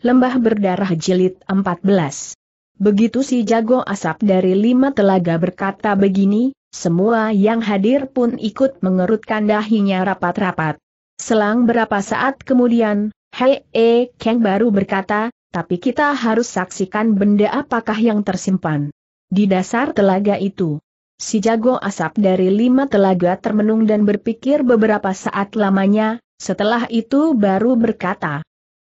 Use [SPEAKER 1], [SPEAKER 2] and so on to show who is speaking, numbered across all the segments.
[SPEAKER 1] Lembah Berdarah Jilid 14 Begitu si jago asap dari lima telaga berkata begini, semua yang hadir pun ikut mengerutkan dahinya rapat-rapat. Selang berapa saat kemudian, Hei E Kang baru berkata, tapi kita harus saksikan benda apakah yang tersimpan di dasar telaga itu. Si jago asap dari lima telaga termenung dan berpikir beberapa saat lamanya, setelah itu baru berkata,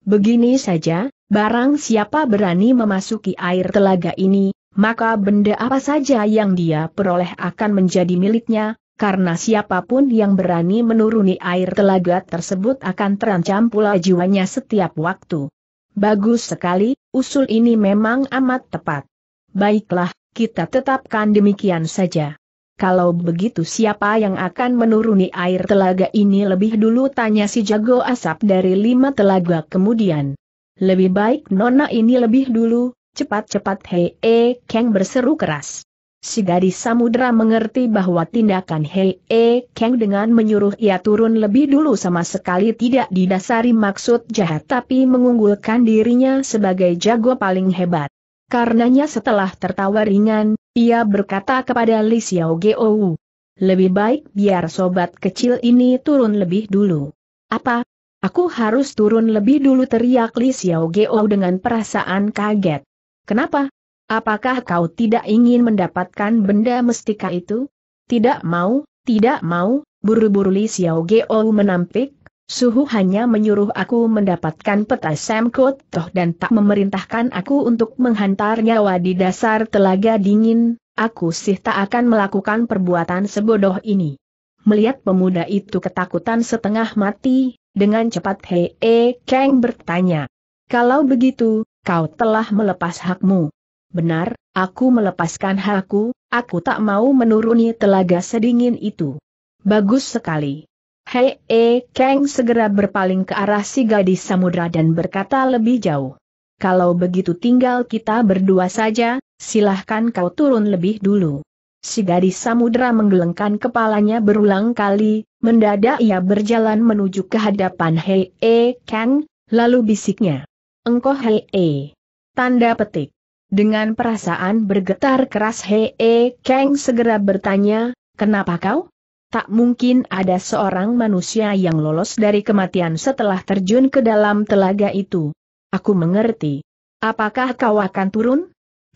[SPEAKER 1] Begini saja, barang siapa berani memasuki air telaga ini, maka benda apa saja yang dia peroleh akan menjadi miliknya, karena siapapun yang berani menuruni air telaga tersebut akan terancam pula jiwanya setiap waktu. Bagus sekali, usul ini memang amat tepat. Baiklah, kita tetapkan demikian saja. Kalau begitu siapa yang akan menuruni air telaga ini lebih dulu tanya si jago asap dari lima telaga kemudian. Lebih baik nona ini lebih dulu, cepat-cepat Hei E keng berseru keras. Si gadis samudera mengerti bahwa tindakan Hei E keng dengan menyuruh ia turun lebih dulu sama sekali tidak didasari maksud jahat tapi mengunggulkan dirinya sebagai jago paling hebat. Karenanya setelah tertawa ringan, ia berkata kepada Li Xiao Geowu, lebih baik biar sobat kecil ini turun lebih dulu. Apa? Aku harus turun lebih dulu teriak Li Xiao Geowu dengan perasaan kaget. Kenapa? Apakah kau tidak ingin mendapatkan benda mestika itu? Tidak mau, tidak mau, buru-buru Li Xiao Geowu menampik, Suhu hanya menyuruh aku mendapatkan peta Sam Toh dan tak memerintahkan aku untuk menghantar nyawa di dasar telaga dingin, aku sih tak akan melakukan perbuatan sebodoh ini. Melihat pemuda itu ketakutan setengah mati, dengan cepat Hei -e Kang bertanya. Kalau begitu, kau telah melepas hakmu. Benar, aku melepaskan hakku, aku tak mau menuruni telaga sedingin itu. Bagus sekali. Hei E Kang segera berpaling ke arah si gadis samudra dan berkata lebih jauh. Kalau begitu tinggal kita berdua saja, silahkan kau turun lebih dulu. Si gadis samudra menggelengkan kepalanya berulang kali, mendadak ia berjalan menuju ke hadapan Hei E Kang, lalu bisiknya. Engkau Hei E. Tanda petik. Dengan perasaan bergetar keras Hei E Kang segera bertanya, kenapa kau? Tak mungkin ada seorang manusia yang lolos dari kematian setelah terjun ke dalam telaga itu. Aku mengerti. Apakah kau akan turun?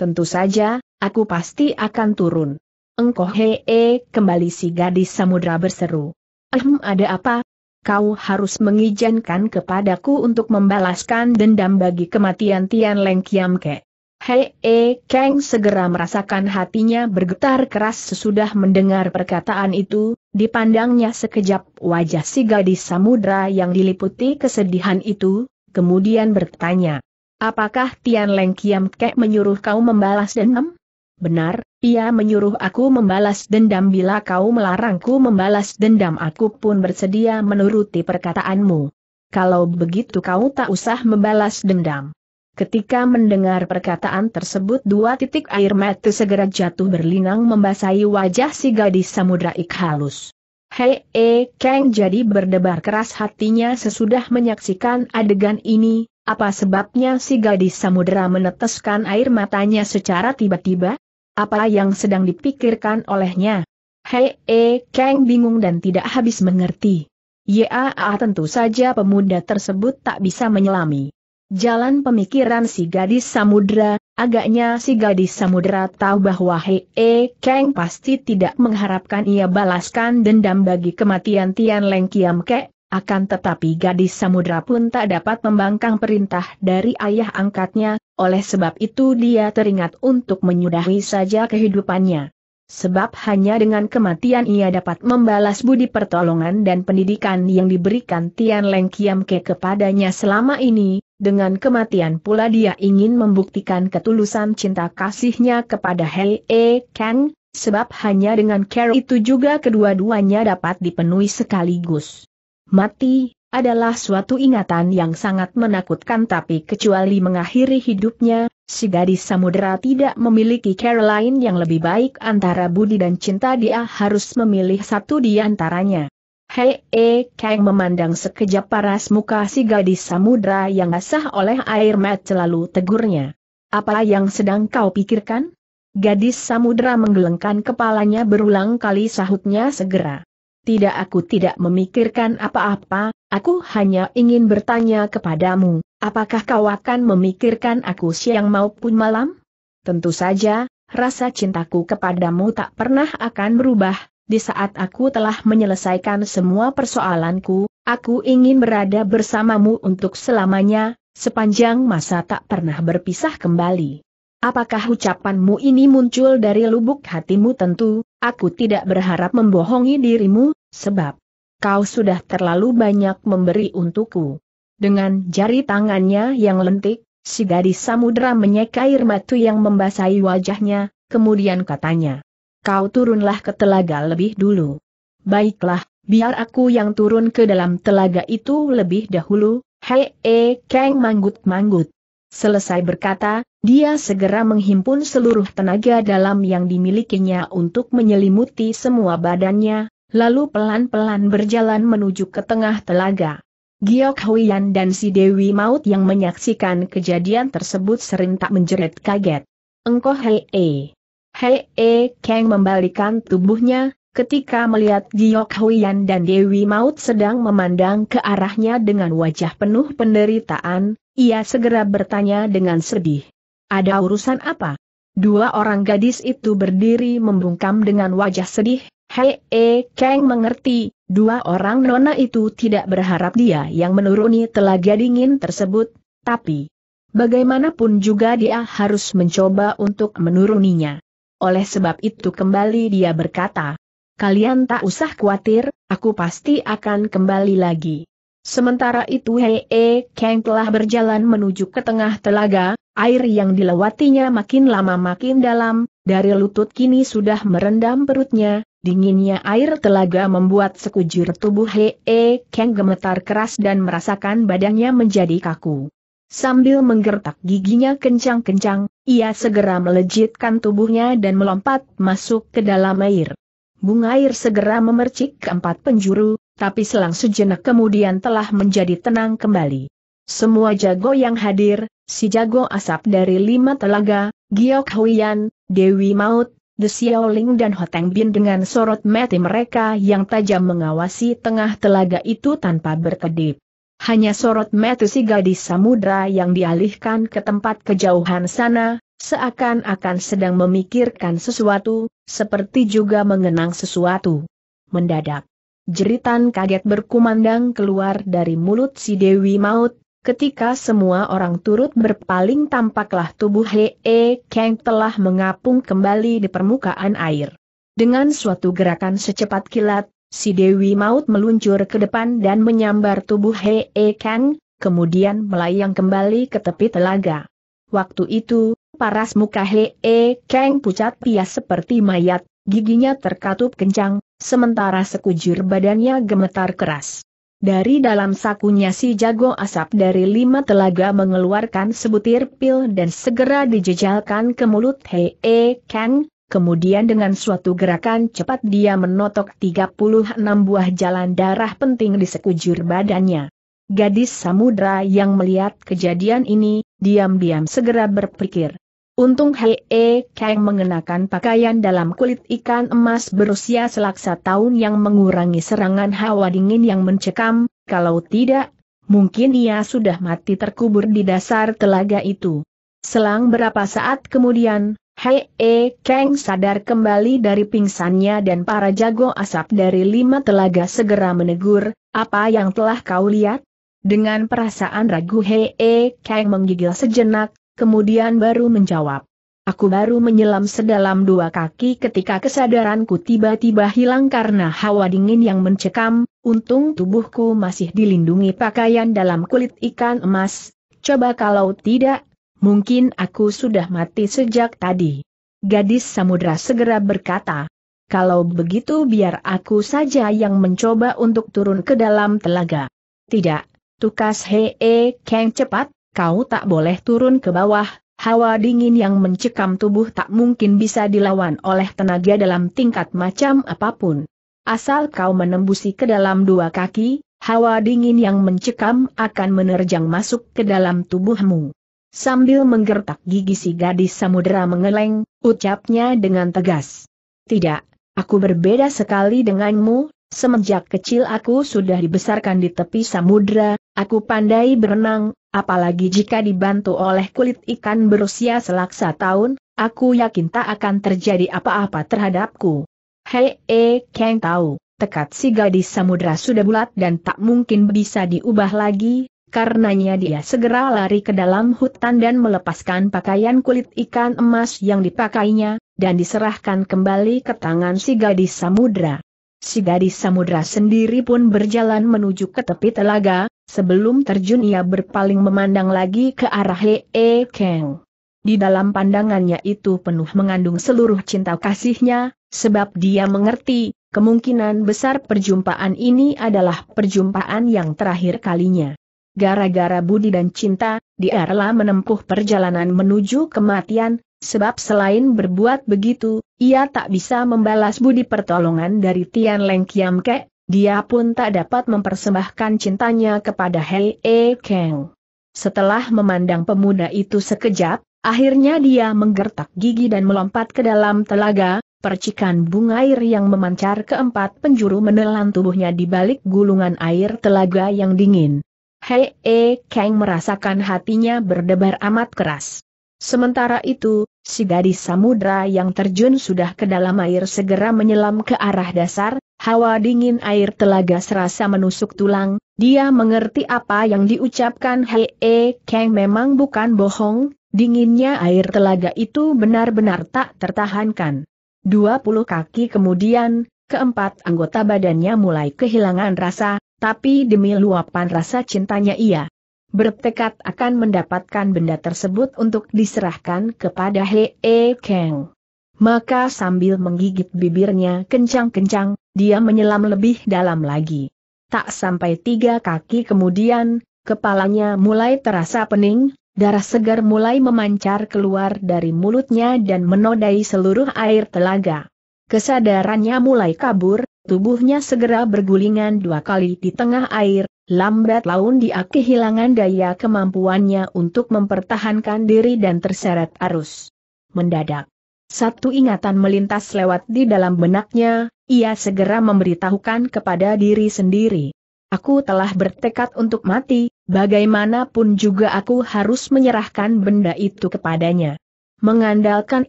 [SPEAKER 1] Tentu saja, aku pasti akan turun. Engkoh hee, kembali si gadis samudra berseru. Ahem ada apa? Kau harus mengizinkan kepadaku untuk membalaskan dendam bagi kematian Tian Leng Kiam Ke. Hei E Kang segera merasakan hatinya bergetar keras sesudah mendengar perkataan itu, dipandangnya sekejap wajah si gadis samudra yang diliputi kesedihan itu, kemudian bertanya, Apakah Tian Leng Kiam Kek menyuruh kau membalas dendam? Benar, ia menyuruh aku membalas dendam bila kau melarangku membalas dendam aku pun bersedia menuruti perkataanmu. Kalau begitu kau tak usah membalas dendam. Ketika mendengar perkataan tersebut dua titik air mata segera jatuh berlinang membasahi wajah si gadis samudra ikhalus. Hei E Kang jadi berdebar keras hatinya sesudah menyaksikan adegan ini, apa sebabnya si gadis samudra meneteskan air matanya secara tiba-tiba? Apa yang sedang dipikirkan olehnya? Hei E Kang bingung dan tidak habis mengerti. Ya ah, tentu saja pemuda tersebut tak bisa menyelami. Jalan pemikiran si gadis samudra, agaknya si gadis samudra tahu bahwa Hei -e Kang pasti tidak mengharapkan ia balaskan dendam bagi kematian Tian Leng Kiam Ke, akan tetapi gadis samudra pun tak dapat membangkang perintah dari ayah angkatnya, oleh sebab itu dia teringat untuk menyudahi saja kehidupannya. Sebab hanya dengan kematian ia dapat membalas budi pertolongan dan pendidikan yang diberikan Tian Leng Kiam Ke kepadanya selama ini, dengan kematian pula dia ingin membuktikan ketulusan cinta kasihnya kepada Hei E. Kang, sebab hanya dengan care itu juga kedua-duanya dapat dipenuhi sekaligus. Mati, adalah suatu ingatan yang sangat menakutkan tapi kecuali mengakhiri hidupnya, Si gadis samudera tidak memiliki Caroline yang lebih baik antara budi dan cinta dia harus memilih satu di antaranya. Hei, e, Kang memandang sekejap paras muka si gadis samudera yang asah oleh air mat selalu tegurnya. Apa yang sedang kau pikirkan? Gadis samudera menggelengkan kepalanya berulang kali sahutnya segera. Tidak aku tidak memikirkan apa-apa, aku hanya ingin bertanya kepadamu, Apakah kau akan memikirkan aku siang maupun malam? Tentu saja, rasa cintaku kepadamu tak pernah akan berubah, di saat aku telah menyelesaikan semua persoalanku, aku ingin berada bersamamu untuk selamanya, sepanjang masa tak pernah berpisah kembali. Apakah ucapanmu ini muncul dari lubuk hatimu tentu, aku tidak berharap membohongi dirimu, sebab kau sudah terlalu banyak memberi untukku. Dengan jari tangannya yang lentik, si gadis samudera menyeka air matu yang membasahi wajahnya, kemudian katanya. Kau turunlah ke telaga lebih dulu. Baiklah, biar aku yang turun ke dalam telaga itu lebih dahulu, hei e keng manggut-manggut. Selesai berkata, dia segera menghimpun seluruh tenaga dalam yang dimilikinya untuk menyelimuti semua badannya, lalu pelan-pelan berjalan menuju ke tengah telaga. Giok Huiyan dan si Dewi Maut yang menyaksikan kejadian tersebut serentak menjerit kaget. Engkau hei -e. Hei -e Kang membalikan tubuhnya, ketika melihat Giok Huiyan dan Dewi Maut sedang memandang ke arahnya dengan wajah penuh penderitaan, ia segera bertanya dengan sedih. Ada urusan apa? Dua orang gadis itu berdiri membungkam dengan wajah sedih, Hei, eh, Kang mengerti, dua orang nona itu tidak berharap dia yang menuruni telaga dingin tersebut, tapi bagaimanapun juga dia harus mencoba untuk menuruninya. Oleh sebab itu kembali dia berkata, kalian tak usah khawatir, aku pasti akan kembali lagi. Sementara itu Hei E Kang telah berjalan menuju ke tengah telaga, air yang dilewatinya makin lama makin dalam, dari lutut kini sudah merendam perutnya, dinginnya air telaga membuat sekujur tubuh Hee -he e Kang gemetar keras dan merasakan badannya menjadi kaku. Sambil menggertak giginya kencang-kencang, ia segera melejitkan tubuhnya dan melompat masuk ke dalam air. Bunga air segera memercik keempat penjuru, tapi selang sejenak kemudian telah menjadi tenang kembali. Semua jago yang hadir, si jago asap dari lima telaga, Giok Huyan. Dewi Maut, The Xiaoling dan Hoteng Bin dengan sorot mati mereka yang tajam mengawasi tengah telaga itu tanpa berkedip. Hanya sorot mati si gadis samudra yang dialihkan ke tempat kejauhan sana, seakan-akan sedang memikirkan sesuatu, seperti juga mengenang sesuatu. Mendadak, jeritan kaget berkumandang keluar dari mulut si Dewi Maut, Ketika semua orang turut berpaling tampaklah tubuh Hee E Kang telah mengapung kembali di permukaan air. Dengan suatu gerakan secepat kilat, si Dewi Maut meluncur ke depan dan menyambar tubuh Hee E Kang, kemudian melayang kembali ke tepi telaga. Waktu itu, paras muka Hee E Kang pucat pias seperti mayat, giginya terkatup kencang, sementara sekujur badannya gemetar keras. Dari dalam sakunya si jago asap dari lima telaga mengeluarkan sebutir pil dan segera dijejalkan ke mulut Hei e Kang, kemudian dengan suatu gerakan cepat dia menotok 36 buah jalan darah penting di sekujur badannya. Gadis samudra yang melihat kejadian ini, diam-diam segera berpikir, Untung Hei Hee Kang mengenakan pakaian dalam kulit ikan emas berusia selaksa tahun yang mengurangi serangan hawa dingin yang mencekam, kalau tidak, mungkin ia sudah mati terkubur di dasar telaga itu. Selang berapa saat kemudian, Hei Hee Kang sadar kembali dari pingsannya dan para jago asap dari lima telaga segera menegur, apa yang telah kau lihat? Dengan perasaan ragu Hei Hee Kang menggigil sejenak, kemudian baru menjawab. Aku baru menyelam sedalam dua kaki ketika kesadaranku tiba-tiba hilang karena hawa dingin yang mencekam, untung tubuhku masih dilindungi pakaian dalam kulit ikan emas, coba kalau tidak, mungkin aku sudah mati sejak tadi. Gadis samudra segera berkata, kalau begitu biar aku saja yang mencoba untuk turun ke dalam telaga. Tidak, tukas hee -he, keng cepat, kau tak boleh turun ke bawah, hawa dingin yang mencekam tubuh tak mungkin bisa dilawan oleh tenaga dalam tingkat macam apapun. Asal kau menembusi ke dalam dua kaki, hawa dingin yang mencekam akan menerjang masuk ke dalam tubuhmu. Sambil menggertak gigi si gadis samudera mengeleng, ucapnya dengan tegas. Tidak, aku berbeda sekali denganmu, semenjak kecil aku sudah dibesarkan di tepi samudera, aku pandai berenang, apalagi jika dibantu oleh kulit ikan berusia selaksa tahun, aku yakin tak akan terjadi apa-apa terhadapku. Hei, eh, Kang tahu, tekad si gadis samudra sudah bulat dan tak mungkin bisa diubah lagi, karenanya dia segera lari ke dalam hutan dan melepaskan pakaian kulit ikan emas yang dipakainya, dan diserahkan kembali ke tangan si gadis samudra. Si gadis samudra sendiri pun berjalan menuju ke tepi telaga, sebelum terjun ia berpaling memandang lagi ke arah Hee Kang. Di dalam pandangannya itu penuh mengandung seluruh cinta kasihnya, sebab dia mengerti, kemungkinan besar perjumpaan ini adalah perjumpaan yang terakhir kalinya. Gara-gara budi dan cinta, dia rela menempuh perjalanan menuju kematian, Sebab selain berbuat begitu, ia tak bisa membalas budi pertolongan dari Tian Leng Kiam Ke, dia pun tak dapat mempersembahkan cintanya kepada Hei E Kang. Setelah memandang pemuda itu sekejap, akhirnya dia menggertak gigi dan melompat ke dalam telaga, percikan bunga air yang memancar ke empat penjuru menelan tubuhnya di balik gulungan air telaga yang dingin. Hei E Kang merasakan hatinya berdebar amat keras. Sementara itu, Si gadis samudra yang terjun sudah ke dalam air segera menyelam ke arah dasar, hawa dingin air telaga serasa menusuk tulang, dia mengerti apa yang diucapkan Hei e Kang memang bukan bohong, dinginnya air telaga itu benar-benar tak tertahankan. 20 kaki kemudian, keempat anggota badannya mulai kehilangan rasa, tapi demi luapan rasa cintanya ia bertekad akan mendapatkan benda tersebut untuk diserahkan kepada Hei -E Kang. Maka sambil menggigit bibirnya kencang-kencang, dia menyelam lebih dalam lagi. Tak sampai tiga kaki kemudian, kepalanya mulai terasa pening, darah segar mulai memancar keluar dari mulutnya dan menodai seluruh air telaga. Kesadarannya mulai kabur, tubuhnya segera bergulingan dua kali di tengah air, lambat laun dia kehilangan daya kemampuannya untuk mempertahankan diri dan terseret arus. Mendadak. Satu ingatan melintas lewat di dalam benaknya, ia segera memberitahukan kepada diri sendiri. Aku telah bertekad untuk mati, bagaimanapun juga aku harus menyerahkan benda itu kepadanya. Mengandalkan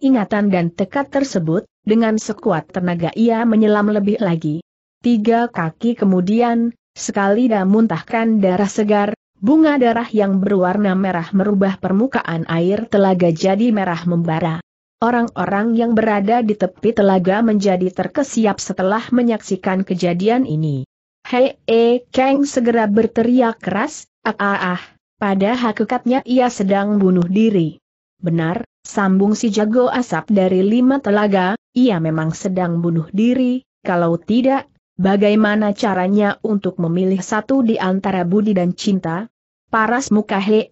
[SPEAKER 1] ingatan dan tekad tersebut, dengan sekuat tenaga ia menyelam lebih lagi. Tiga kaki kemudian, Sekali dah muntahkan darah segar, bunga darah yang berwarna merah merubah permukaan air telaga jadi merah membara. Orang-orang yang berada di tepi telaga menjadi terkesiap setelah menyaksikan kejadian ini. Hei, e, Kang segera berteriak keras, ah ah ah, pada hakikatnya ia sedang bunuh diri. Benar, sambung si jago asap dari lima telaga, ia memang sedang bunuh diri, kalau tidak Bagaimana caranya untuk memilih satu di antara budi dan cinta? Paras muka Hee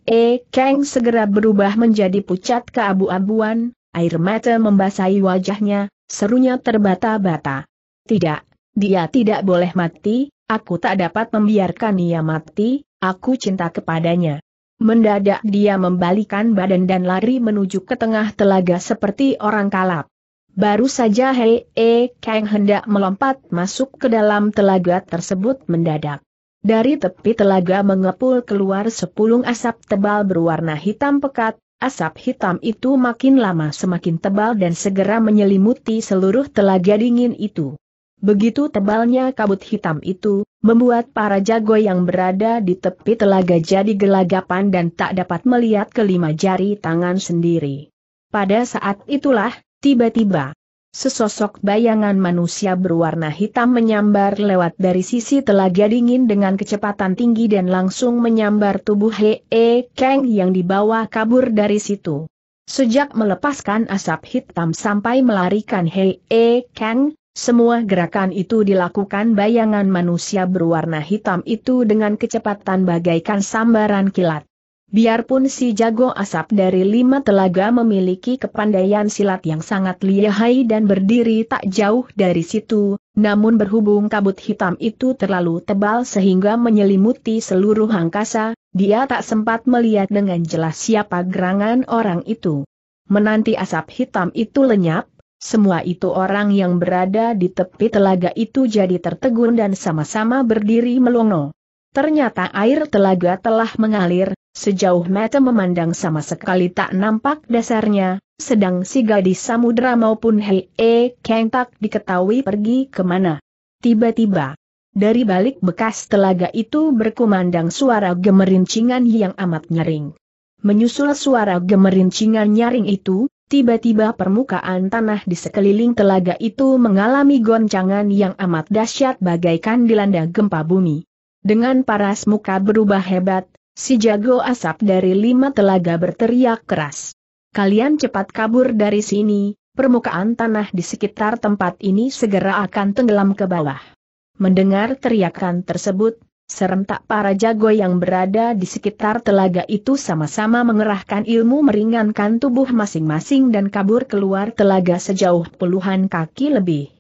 [SPEAKER 1] Kang segera berubah menjadi pucat ke abu abuan air mata membasahi wajahnya, serunya terbata-bata. Tidak, dia tidak boleh mati, aku tak dapat membiarkan ia mati, aku cinta kepadanya. Mendadak dia membalikan badan dan lari menuju ke tengah telaga seperti orang kalap. Baru saja Hei E Kang hendak melompat masuk ke dalam telaga tersebut mendadak. Dari tepi telaga mengepul keluar sepulung asap tebal berwarna hitam pekat, asap hitam itu makin lama semakin tebal dan segera menyelimuti seluruh telaga dingin itu. Begitu tebalnya kabut hitam itu, membuat para jago yang berada di tepi telaga jadi gelagapan dan tak dapat melihat kelima jari tangan sendiri. Pada saat itulah, Tiba-tiba, sesosok bayangan manusia berwarna hitam menyambar lewat dari sisi telaga dingin dengan kecepatan tinggi dan langsung menyambar tubuh Hee E Kang yang dibawa kabur dari situ. Sejak melepaskan asap hitam sampai melarikan Hee E Kang, semua gerakan itu dilakukan bayangan manusia berwarna hitam itu dengan kecepatan bagaikan sambaran kilat. Biarpun si jago asap dari lima telaga memiliki kepandaian silat yang sangat lihai dan berdiri tak jauh dari situ, namun berhubung kabut hitam itu terlalu tebal sehingga menyelimuti seluruh angkasa, dia tak sempat melihat dengan jelas siapa gerangan orang itu. Menanti asap hitam itu lenyap, semua itu orang yang berada di tepi telaga itu jadi tertegun dan sama-sama berdiri melongo. Ternyata air telaga telah mengalir, Sejauh mata memandang sama sekali tak nampak dasarnya, sedang si gadis samudera maupun Hei E Kang tak diketahui pergi kemana. Tiba-tiba, dari balik bekas telaga itu berkumandang suara gemerincingan yang amat nyering. Menyusul suara gemerincingan nyaring itu, tiba-tiba permukaan tanah di sekeliling telaga itu mengalami goncangan yang amat dahsyat bagaikan dilanda gempa bumi. Dengan paras muka berubah hebat, Si jago asap dari lima telaga berteriak keras. Kalian cepat kabur dari sini, permukaan tanah di sekitar tempat ini segera akan tenggelam ke bawah. Mendengar teriakan tersebut, serentak para jago yang berada di sekitar telaga itu sama-sama mengerahkan ilmu meringankan tubuh masing-masing dan kabur keluar telaga sejauh puluhan kaki lebih.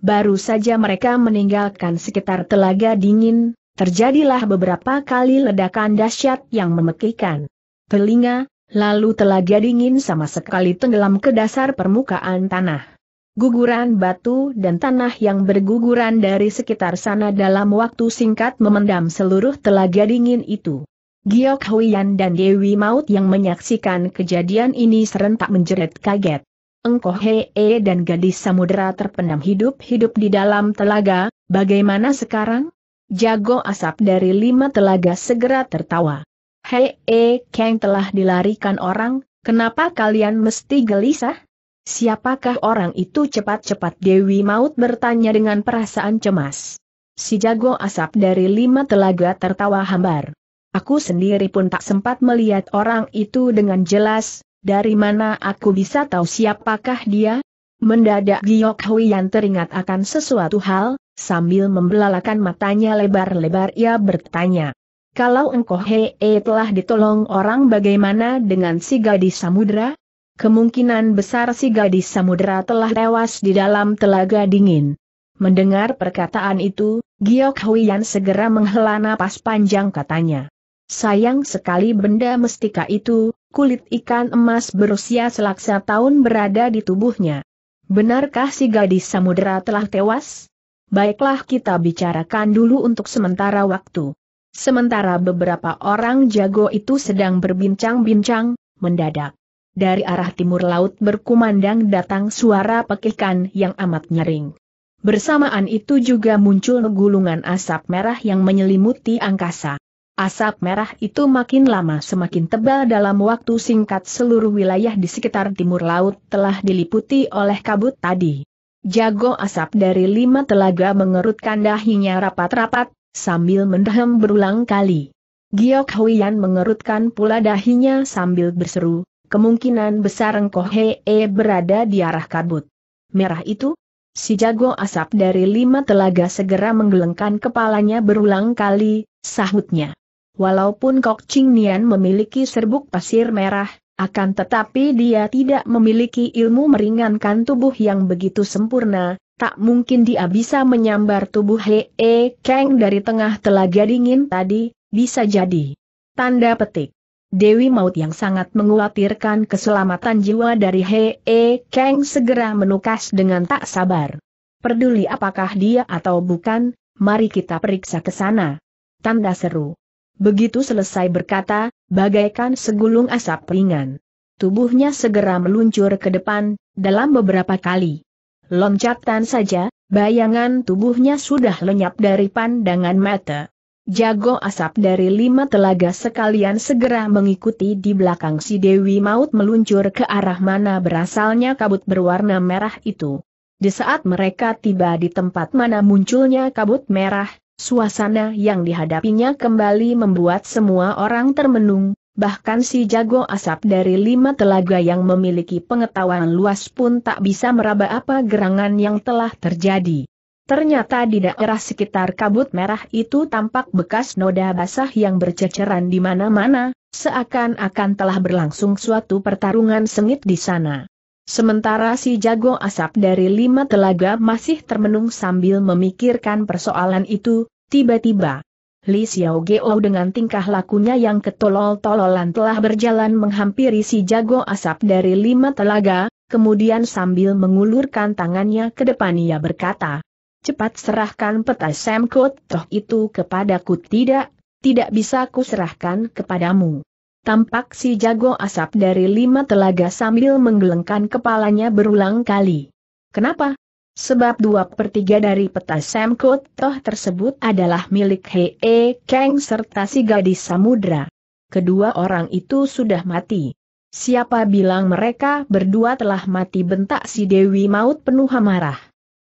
[SPEAKER 1] Baru saja mereka meninggalkan sekitar telaga dingin, Terjadilah beberapa kali ledakan dahsyat yang memekikan telinga, lalu telaga dingin sama sekali tenggelam ke dasar permukaan tanah. Guguran batu dan tanah yang berguguran dari sekitar sana dalam waktu singkat memendam seluruh telaga dingin itu. Giok Huyan dan Dewi Maut yang menyaksikan kejadian ini serentak menjerit kaget. Engkoh Hee dan gadis samudera terpendam hidup-hidup di dalam telaga, bagaimana sekarang? Jago asap dari lima telaga segera tertawa. Hei, e, Kang telah dilarikan orang, kenapa kalian mesti gelisah? Siapakah orang itu cepat-cepat Dewi Maut bertanya dengan perasaan cemas. Si jago asap dari lima telaga tertawa hambar. Aku sendiri pun tak sempat melihat orang itu dengan jelas, dari mana aku bisa tahu siapakah dia, Mendadak Giok Huiyan teringat akan sesuatu hal, sambil membelalakan matanya lebar-lebar ia bertanya. Kalau engkau hee telah ditolong orang bagaimana dengan si gadis samudera? Kemungkinan besar si gadis samudera telah tewas di dalam telaga dingin. Mendengar perkataan itu, Giok Huiyan segera menghela napas panjang katanya. Sayang sekali benda mestika itu, kulit ikan emas berusia selaksa tahun berada di tubuhnya. Benarkah si gadis samudera telah tewas? Baiklah kita bicarakan dulu untuk sementara waktu. Sementara beberapa orang jago itu sedang berbincang-bincang, mendadak. Dari arah timur laut berkumandang datang suara pekikan yang amat nyering. Bersamaan itu juga muncul gulungan asap merah yang menyelimuti angkasa. Asap merah itu makin lama semakin tebal dalam waktu singkat seluruh wilayah di sekitar timur laut telah diliputi oleh kabut tadi. Jago asap dari lima telaga mengerutkan dahinya rapat-rapat, sambil mendehem berulang kali. Giok Huyan mengerutkan pula dahinya sambil berseru, kemungkinan besar Engkoh Hee berada di arah kabut. Merah itu? Si jago asap dari lima telaga segera menggelengkan kepalanya berulang kali, sahutnya. Walaupun Kok Ching Nian memiliki serbuk pasir merah, akan tetapi dia tidak memiliki ilmu meringankan tubuh yang begitu sempurna, tak mungkin dia bisa menyambar tubuh Hee Kang dari tengah telaga dingin tadi, bisa jadi. Tanda petik. Dewi Maut yang sangat mengkhawatirkan keselamatan jiwa dari Hee Kang segera menukas dengan tak sabar. Perduli apakah dia atau bukan, mari kita periksa ke sana. Tanda seru. Begitu selesai berkata, bagaikan segulung asap ringan. Tubuhnya segera meluncur ke depan, dalam beberapa kali. Loncatan saja, bayangan tubuhnya sudah lenyap dari pandangan mata. Jago asap dari lima telaga sekalian segera mengikuti di belakang si Dewi Maut meluncur ke arah mana berasalnya kabut berwarna merah itu. Di saat mereka tiba di tempat mana munculnya kabut merah, Suasana yang dihadapinya kembali membuat semua orang termenung, bahkan si jago asap dari lima telaga yang memiliki pengetahuan luas pun tak bisa meraba apa gerangan yang telah terjadi. Ternyata di daerah sekitar kabut merah itu tampak bekas noda basah yang berceceran di mana-mana, seakan-akan telah berlangsung suatu pertarungan sengit di sana. Sementara si jago asap dari lima telaga masih termenung sambil memikirkan persoalan itu, tiba-tiba. Li Xiao Geo dengan tingkah lakunya yang ketolol-tololan telah berjalan menghampiri si jago asap dari lima telaga, kemudian sambil mengulurkan tangannya ke depan ia berkata, Cepat serahkan peta Semkot toh itu kepadaku tidak, tidak bisa kuserahkan kepadamu. Tampak si jago asap dari lima telaga sambil menggelengkan kepalanya berulang kali. Kenapa? Sebab dua per tiga dari peta Sam Toh tersebut adalah milik Hei e Kang serta si gadis samudra. Kedua orang itu sudah mati. Siapa bilang mereka berdua telah mati bentak si Dewi Maut penuh amarah.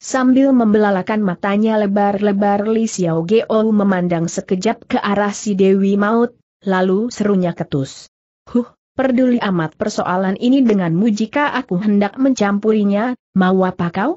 [SPEAKER 1] Sambil membelalakan matanya lebar-lebar Li Xiao Geo memandang sekejap ke arah si Dewi Maut, lalu serunya ketus. Huh, peduli amat persoalan ini denganmu jika aku hendak mencampurinya, mau apa kau?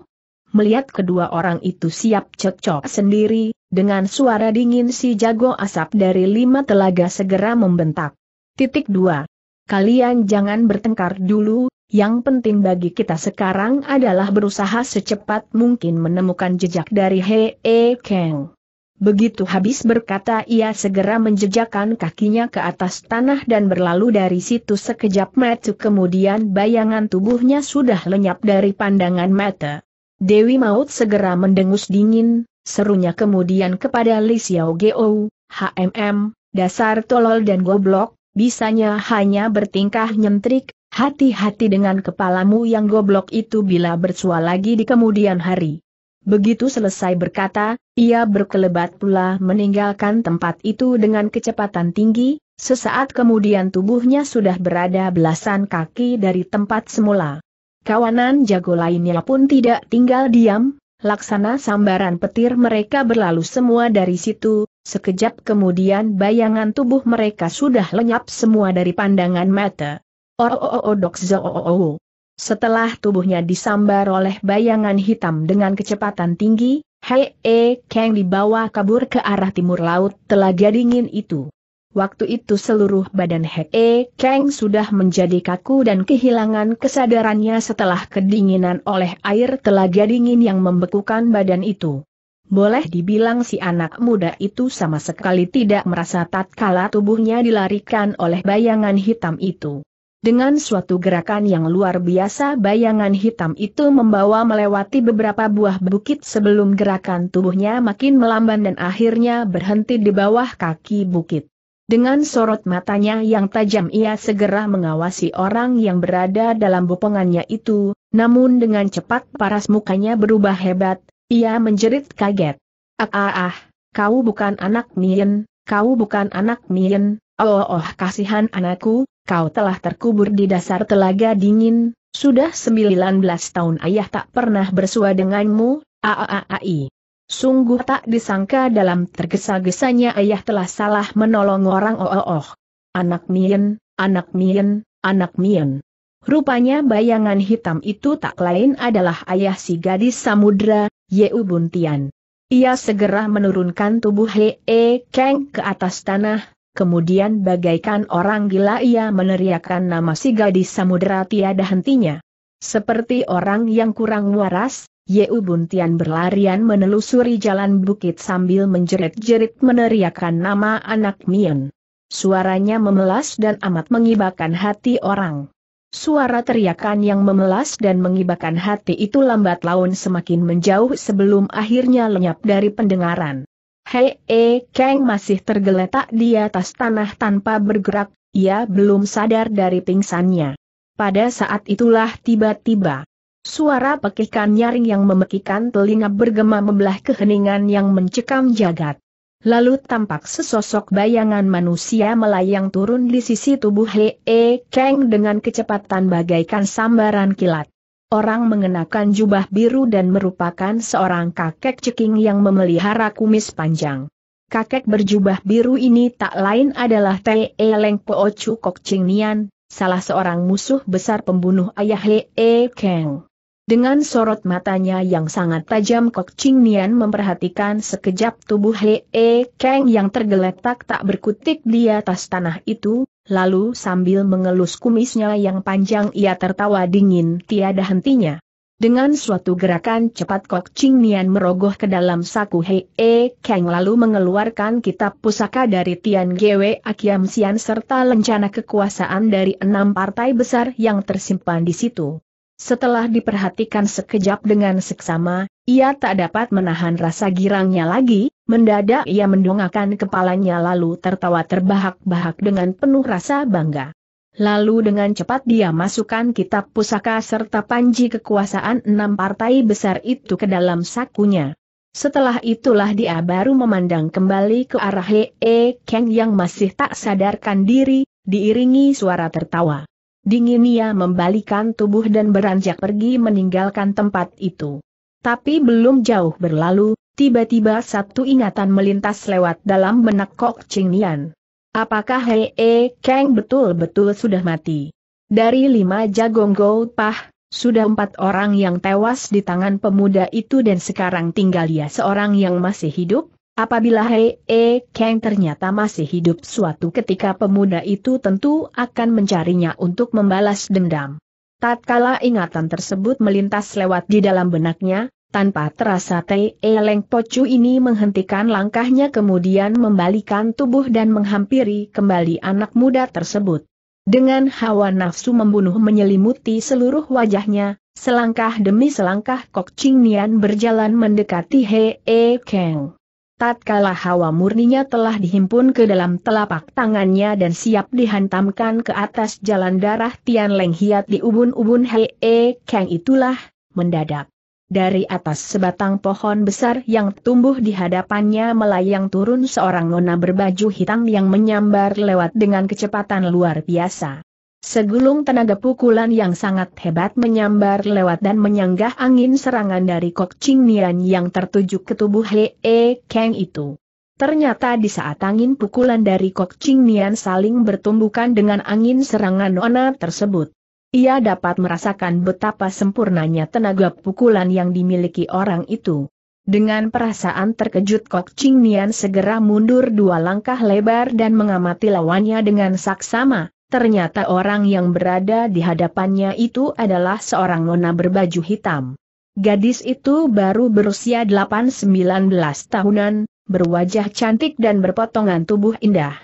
[SPEAKER 1] Melihat kedua orang itu siap cocok sendiri, dengan suara dingin si jago asap dari lima telaga segera membentak. Titik 2. Kalian jangan bertengkar dulu, yang penting bagi kita sekarang adalah berusaha secepat mungkin menemukan jejak dari Hee Kang. Begitu habis berkata ia segera menjejakkan kakinya ke atas tanah dan berlalu dari situ sekejap mata kemudian bayangan tubuhnya sudah lenyap dari pandangan mata. Dewi Maut segera mendengus dingin, serunya kemudian kepada Li Xiao Geo, HMM, dasar tolol dan goblok, bisanya hanya bertingkah nyentrik, hati-hati dengan kepalamu yang goblok itu bila bersua lagi di kemudian hari. Begitu selesai berkata, ia berkelebat pula meninggalkan tempat itu dengan kecepatan tinggi, sesaat kemudian tubuhnya sudah berada belasan kaki dari tempat semula. Kawanan jago lainnya pun tidak tinggal diam, laksana sambaran petir mereka berlalu semua dari situ, sekejap kemudian bayangan tubuh mereka sudah lenyap semua dari pandangan mata. Oh, oh, oh, oh, setelah tubuhnya disambar oleh bayangan hitam dengan kecepatan tinggi, Hei E Kang dibawa kabur ke arah timur laut telaga dingin itu. Waktu itu seluruh badan Hei E Kang sudah menjadi kaku dan kehilangan kesadarannya setelah kedinginan oleh air telaga dingin yang membekukan badan itu. Boleh dibilang si anak muda itu sama sekali tidak merasa tatkala tubuhnya dilarikan oleh bayangan hitam itu. Dengan suatu gerakan yang luar biasa bayangan hitam itu membawa melewati beberapa buah bukit sebelum gerakan tubuhnya makin melamban dan akhirnya berhenti di bawah kaki bukit. Dengan sorot matanya yang tajam ia segera mengawasi orang yang berada dalam bopongannya itu, namun dengan cepat paras mukanya berubah hebat, ia menjerit kaget. Ah ah ah, kau bukan anak Nien, kau bukan anak Nien, oh oh kasihan anakku, kau telah terkubur di dasar telaga dingin, sudah 19 tahun ayah tak pernah bersua denganmu, aaai. Sungguh tak disangka dalam tergesa-gesanya ayah telah salah menolong orang oh, oh, oh. Anak Mien, anak Mien, anak Mien. Rupanya bayangan hitam itu tak lain adalah ayah si gadis samudra, Yeu Buntian. Ia segera menurunkan tubuh Hee Keng ke atas tanah, Kemudian bagaikan orang gila ia meneriakkan nama si gadis samudera tiada hentinya. Seperti orang yang kurang waras, Yeu Buntian berlarian menelusuri jalan bukit sambil menjerit-jerit meneriakkan nama anak Mian. Suaranya memelas dan amat mengibakan hati orang. Suara teriakan yang memelas dan mengibakan hati itu lambat laun semakin menjauh sebelum akhirnya lenyap dari pendengaran. Hei E Kang masih tergeletak di atas tanah tanpa bergerak, ia belum sadar dari pingsannya. Pada saat itulah tiba-tiba, suara pekikan nyaring yang memekikan telinga bergema membelah keheningan yang mencekam jagat. Lalu tampak sesosok bayangan manusia melayang turun di sisi tubuh Hei E Kang dengan kecepatan bagaikan sambaran kilat. Orang mengenakan jubah biru dan merupakan seorang kakek ceking yang memelihara kumis panjang. Kakek berjubah biru ini tak lain adalah Te Leng Po Chu Kok Ching Nian, salah seorang musuh besar pembunuh ayah He E Kang. Dengan sorot matanya yang sangat tajam Kok Ching Nian memperhatikan sekejap tubuh He E Kang yang tergeletak tak berkutik di atas tanah itu, lalu sambil mengelus kumisnya yang panjang ia tertawa dingin tiada hentinya. Dengan suatu gerakan cepat Kok Ching Nian merogoh ke dalam saku Hei E Kang lalu mengeluarkan kitab pusaka dari Tian Gwe Akiam Sian serta lencana kekuasaan dari enam partai besar yang tersimpan di situ. Setelah diperhatikan sekejap dengan seksama, ia tak dapat menahan rasa girangnya lagi, Mendadak ia mendongakkan kepalanya lalu tertawa terbahak-bahak dengan penuh rasa bangga. Lalu dengan cepat dia masukkan kitab pusaka serta panji kekuasaan enam partai besar itu ke dalam sakunya. Setelah itulah dia baru memandang kembali ke arah Hee Kang yang masih tak sadarkan diri, diiringi suara tertawa. Dingin ia membalikan tubuh dan beranjak pergi meninggalkan tempat itu. Tapi belum jauh berlalu, Tiba-tiba satu ingatan melintas lewat dalam benak Kok Ching Nian. Apakah Hei E Kang betul-betul sudah mati? Dari lima jagong Pah, sudah empat orang yang tewas di tangan pemuda itu dan sekarang tinggal dia seorang yang masih hidup? Apabila Hei E Kang ternyata masih hidup suatu ketika pemuda itu tentu akan mencarinya untuk membalas dendam. Tatkala ingatan tersebut melintas lewat di dalam benaknya, tanpa terasa Tei Eleng Pocu ini menghentikan langkahnya kemudian membalikan tubuh dan menghampiri kembali anak muda tersebut. Dengan hawa nafsu membunuh menyelimuti seluruh wajahnya, selangkah demi selangkah Kok Ching Nian berjalan mendekati He E Kang. Tatkala hawa murninya telah dihimpun ke dalam telapak tangannya dan siap dihantamkan ke atas jalan darah Tian Leng Hiat di ubun-ubun He E Kang itulah, mendadak. Dari atas sebatang pohon besar yang tumbuh di hadapannya melayang turun seorang nona berbaju hitam yang menyambar lewat dengan kecepatan luar biasa. Segulung tenaga pukulan yang sangat hebat menyambar lewat dan menyanggah angin serangan dari Kok Ching Nian yang tertuju ke tubuh He E Kang itu. Ternyata di saat angin pukulan dari Kok Ching Nian saling bertumbukan dengan angin serangan nona tersebut. Ia dapat merasakan betapa sempurnanya tenaga pukulan yang dimiliki orang itu. Dengan perasaan terkejut Kok Ching Nian segera mundur dua langkah lebar dan mengamati lawannya dengan saksama. Ternyata orang yang berada di hadapannya itu adalah seorang nona berbaju hitam. Gadis itu baru berusia 8-19 tahunan, berwajah cantik dan berpotongan tubuh indah.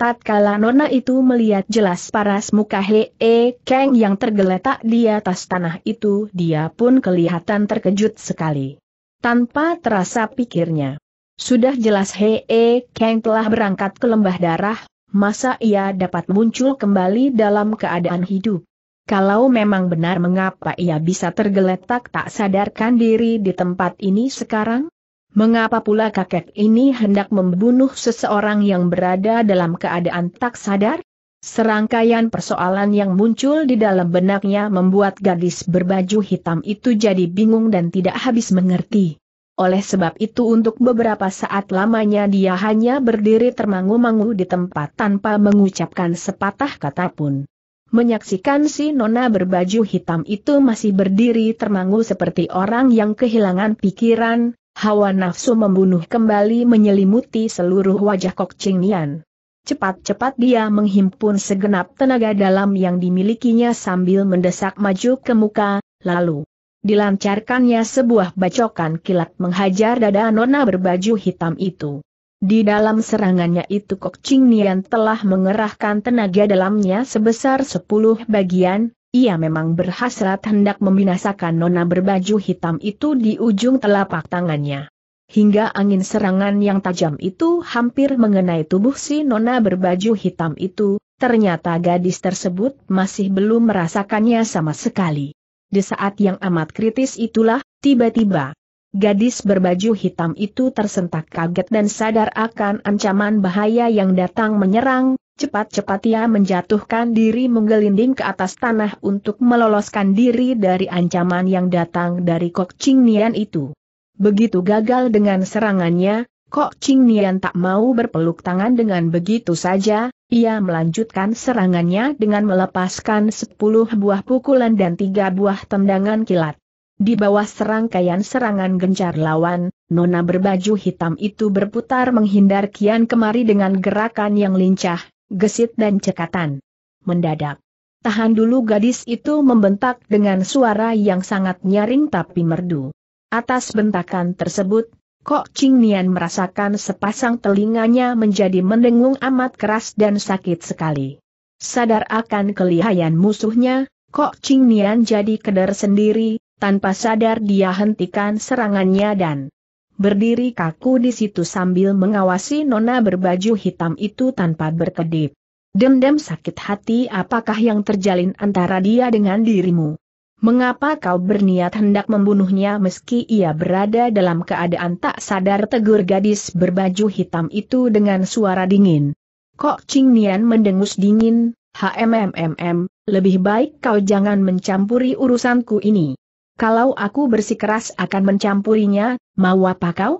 [SPEAKER 1] Tatkala nona itu melihat jelas paras muka Hee -he e, Kang yang tergeletak di atas tanah itu dia pun kelihatan terkejut sekali. Tanpa terasa pikirnya. Sudah jelas Hee -he e, Kang telah berangkat ke lembah darah, masa ia dapat muncul kembali dalam keadaan hidup. Kalau memang benar mengapa ia bisa tergeletak tak sadarkan diri di tempat ini sekarang? Mengapa pula kakek ini hendak membunuh seseorang yang berada dalam keadaan tak sadar? Serangkaian persoalan yang muncul di dalam benaknya membuat gadis berbaju hitam itu jadi bingung dan tidak habis mengerti. Oleh sebab itu untuk beberapa saat lamanya dia hanya berdiri termangu-mangu di tempat tanpa mengucapkan sepatah kata pun. Menyaksikan si nona berbaju hitam itu masih berdiri termangu seperti orang yang kehilangan pikiran, Hawa nafsu membunuh kembali menyelimuti seluruh wajah Kok Ching Nian. Cepat-cepat dia menghimpun segenap tenaga dalam yang dimilikinya sambil mendesak maju ke muka, lalu dilancarkannya sebuah bacokan kilat menghajar dada nona berbaju hitam itu. Di dalam serangannya itu Kok Ching Nian telah mengerahkan tenaga dalamnya sebesar sepuluh bagian, ia memang berhasrat hendak membinasakan nona berbaju hitam itu di ujung telapak tangannya. Hingga angin serangan yang tajam itu hampir mengenai tubuh si nona berbaju hitam itu, ternyata gadis tersebut masih belum merasakannya sama sekali. Di saat yang amat kritis itulah, tiba-tiba, gadis berbaju hitam itu tersentak kaget dan sadar akan ancaman bahaya yang datang menyerang, Cepat-cepat ia menjatuhkan diri menggelinding ke atas tanah untuk meloloskan diri dari ancaman yang datang dari Kok Ching Nian itu. Begitu gagal dengan serangannya, Kok Ching Nian tak mau berpeluk tangan dengan begitu saja, ia melanjutkan serangannya dengan melepaskan sepuluh buah pukulan dan tiga buah tendangan kilat. Di bawah serangkaian serangan gencar lawan, nona berbaju hitam itu berputar menghindar kian kemari dengan gerakan yang lincah, gesit dan cekatan. Mendadak. Tahan dulu gadis itu membentak dengan suara yang sangat nyaring tapi merdu. Atas bentakan tersebut, Kok Ching Nian merasakan sepasang telinganya menjadi mendengung amat keras dan sakit sekali. Sadar akan kelihayan musuhnya, Kok Ching Nian jadi keder sendiri, tanpa sadar dia hentikan serangannya dan berdiri kaku di situ sambil mengawasi nona berbaju hitam itu tanpa berkedip. Dendam sakit hati apakah yang terjalin antara dia dengan dirimu? Mengapa kau berniat hendak membunuhnya meski ia berada dalam keadaan tak sadar tegur gadis berbaju hitam itu dengan suara dingin? Kok Ching Nian mendengus dingin, HMMMM, lebih baik kau jangan mencampuri urusanku ini. Kalau aku bersikeras akan mencampurinya, mau apa kau?